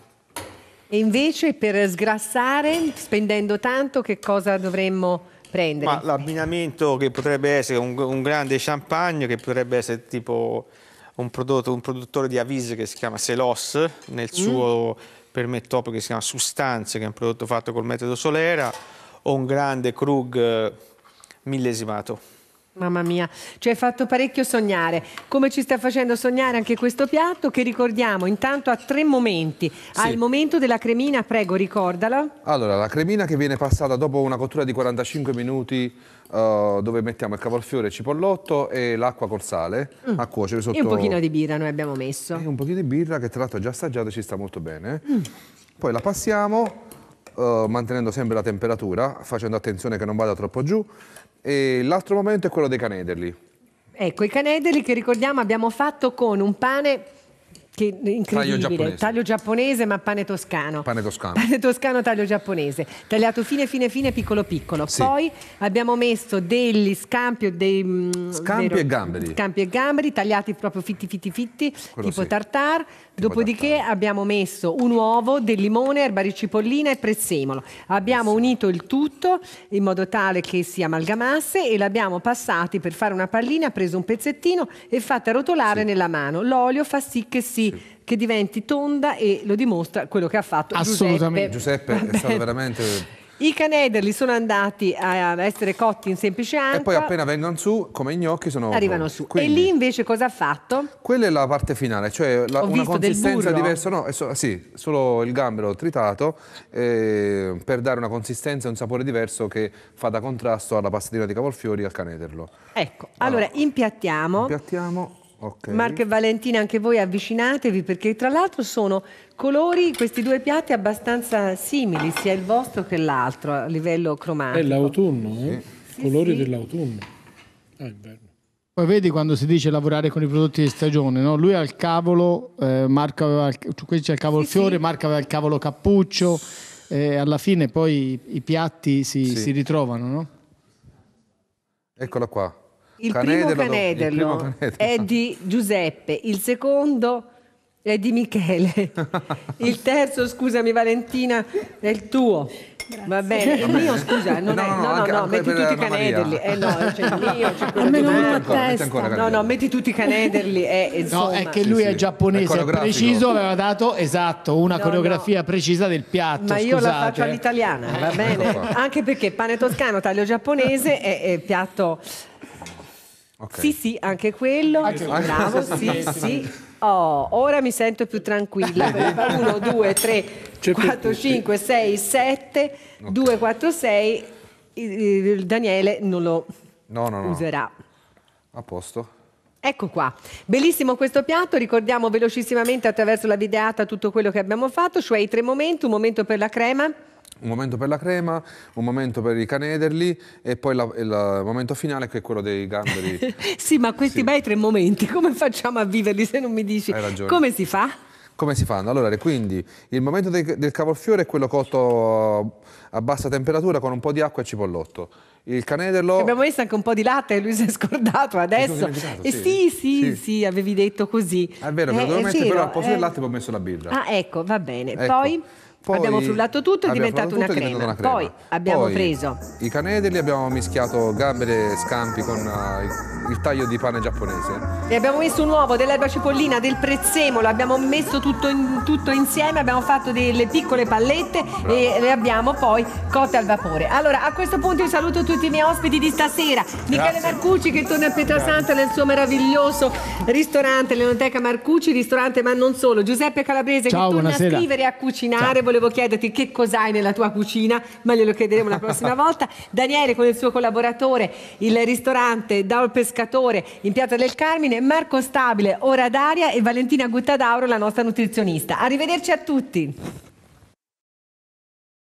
E invece per sgrassare, spendendo tanto, che cosa dovremmo prendere? l'abbinamento che potrebbe essere un, un grande champagne, che potrebbe essere tipo un, prodotto, un produttore di avise che si chiama Selos, nel mm. suo mm. permettopo che si chiama Sustanze, che è un prodotto fatto col metodo Solera, o un grande Krug eh, millesimato. Mamma mia, ci hai fatto parecchio sognare. Come ci sta facendo sognare anche questo piatto che ricordiamo intanto a tre momenti. Sì. Al momento della cremina, prego, ricordala. Allora, la cremina che viene passata dopo una cottura di 45 minuti eh, dove mettiamo il cavolfiore, il cipollotto e l'acqua col sale mm. a cuocere sotto. E un pochino di birra noi abbiamo messo. E un pochino di birra che tra l'altro è già assaggiata e ci sta molto bene. Mm. Poi la passiamo uh, mantenendo sempre la temperatura, facendo attenzione che non vada troppo giù. E l'altro momento è quello dei canederli. Ecco, i canederli che ricordiamo abbiamo fatto con un pane che incredibile. Taglio giapponese. taglio giapponese. ma pane toscano. Pane toscano. Pane toscano, taglio giapponese. Tagliato fine, fine, fine, piccolo, piccolo. Sì. Poi abbiamo messo degli scampi, dei, mm, scampi vero, e gamberi. Scampi e gamberi, tagliati proprio fitti, fitti, fitti, Quello tipo sì. tartar. Dopodiché abbiamo messo un uovo, del limone, erba di cipollina e prezzemolo. Abbiamo unito il tutto in modo tale che si amalgamasse e l'abbiamo passati per fare una pallina, preso un pezzettino e fatta rotolare sì. nella mano. L'olio fa sì che si sì che diventi tonda e lo dimostra quello che ha fatto Assolutamente. Giuseppe, Giuseppe è stato veramente i canederli sono andati a essere cotti in semplice anca. E poi appena vengono su, come i gnocchi, sono... Arrivano su. Quindi, e lì invece cosa ha fatto? Quella è la parte finale, cioè la, una consistenza diversa. No, so, sì, solo il gambero tritato eh, per dare una consistenza e un sapore diverso che fa da contrasto alla pastatina di cavolfiori e al canederlo. Ecco, allora, allora impiattiamo. Impiattiamo. Okay. Marco e Valentina, anche voi avvicinatevi perché tra l'altro sono colori, questi due piatti abbastanza simili, sia il vostro che l'altro a livello cromatico. È l'autunno, eh? sì. eh? Sì, colori sì. dell'autunno. Ah, Poi vedi quando si dice lavorare con i prodotti di stagione, no? lui ha il cavolo, eh, Marco aveva il, qui c'è il cavolo fiore, Marco aveva il cavolo cappuccio, eh, alla fine poi i, piatti si, si ritrovano. No? Eccola qua. Il Canedelo, primo Canederlo Canedelo. è di Giuseppe, il secondo è di Michele, il terzo, scusami Valentina, è il tuo. Grazie. Va bene, il mio scusa, non no, è, no, no, anche, no, anche metti tutti i canederli, eh, no, cioè il mio, c'è quello uno a testa. Ancora, no, no, metti tutti i canederli, eh, insomma. No, è che lui sì, è giapponese, è preciso, aveva dato esatto una no, coreografia no. precisa del piatto. Ma io la faccio all'italiana, va eh, bene? Anche perché pane toscano, taglio giapponese è, e piatto Okay. Sì, sì, anche quello. Anche Bravo, sì, sì. Oh, ora mi sento più tranquilla. 1, 2, 3, 4, 5, 6, 7, 2, 4, 6. Daniele non lo no, no, no. userà. A posto. Ecco qua, bellissimo questo piatto, ricordiamo velocissimamente attraverso la videata tutto quello che abbiamo fatto, cioè i tre momenti, un momento per la crema, un momento per la crema, un momento per i canederli e poi la, il momento finale che è quello dei gamberi. sì, ma questi sì. bei tre momenti, come facciamo a viverli se non mi dici? Hai ragione. Come si fa? Come si fanno? Allora, quindi il momento de del cavolfiore è quello cotto a bassa temperatura con un po' di acqua e cipollotto. Il canederlo... abbiamo messo anche un po' di latte e lui si è scordato adesso. Eh, sì. Sì, sì, sì, sì, avevi detto così. È vero, eh, dovevo mettere, però al posto eh. del latte ho messo la birra. Ah, ecco, va bene. Ecco. Poi? Poi abbiamo frullato tutto, è diventata una, crema. Una crema. Poi abbiamo Poi preso i canedeli, abbiamo mischiato gambere e scampi con uh, il taglio di pane giapponese. E abbiamo messo un uovo, dell'erba cipollina, del prezzemolo, abbiamo messo tutto, in, tutto insieme, abbiamo fatto delle piccole pallette Bravo. e le abbiamo poi cotte al vapore. Allora, a questo punto io saluto tutti i miei ospiti di stasera. Michele Grazie. Marcucci che torna a Pietrasanta nel suo meraviglioso ristorante, l'Enoteca Marcucci, ristorante ma non solo. Giuseppe Calabrese Ciao, che torna buonasera. a scrivere e a cucinare. Ciao volevo chiederti che cos'hai nella tua cucina, ma glielo chiederemo la prossima volta. Daniele con il suo collaboratore, il ristorante Dal Pescatore in Piazza del Carmine, Marco Stabile, Ora d'Aria e Valentina Guttadauro, la nostra nutrizionista. Arrivederci a tutti.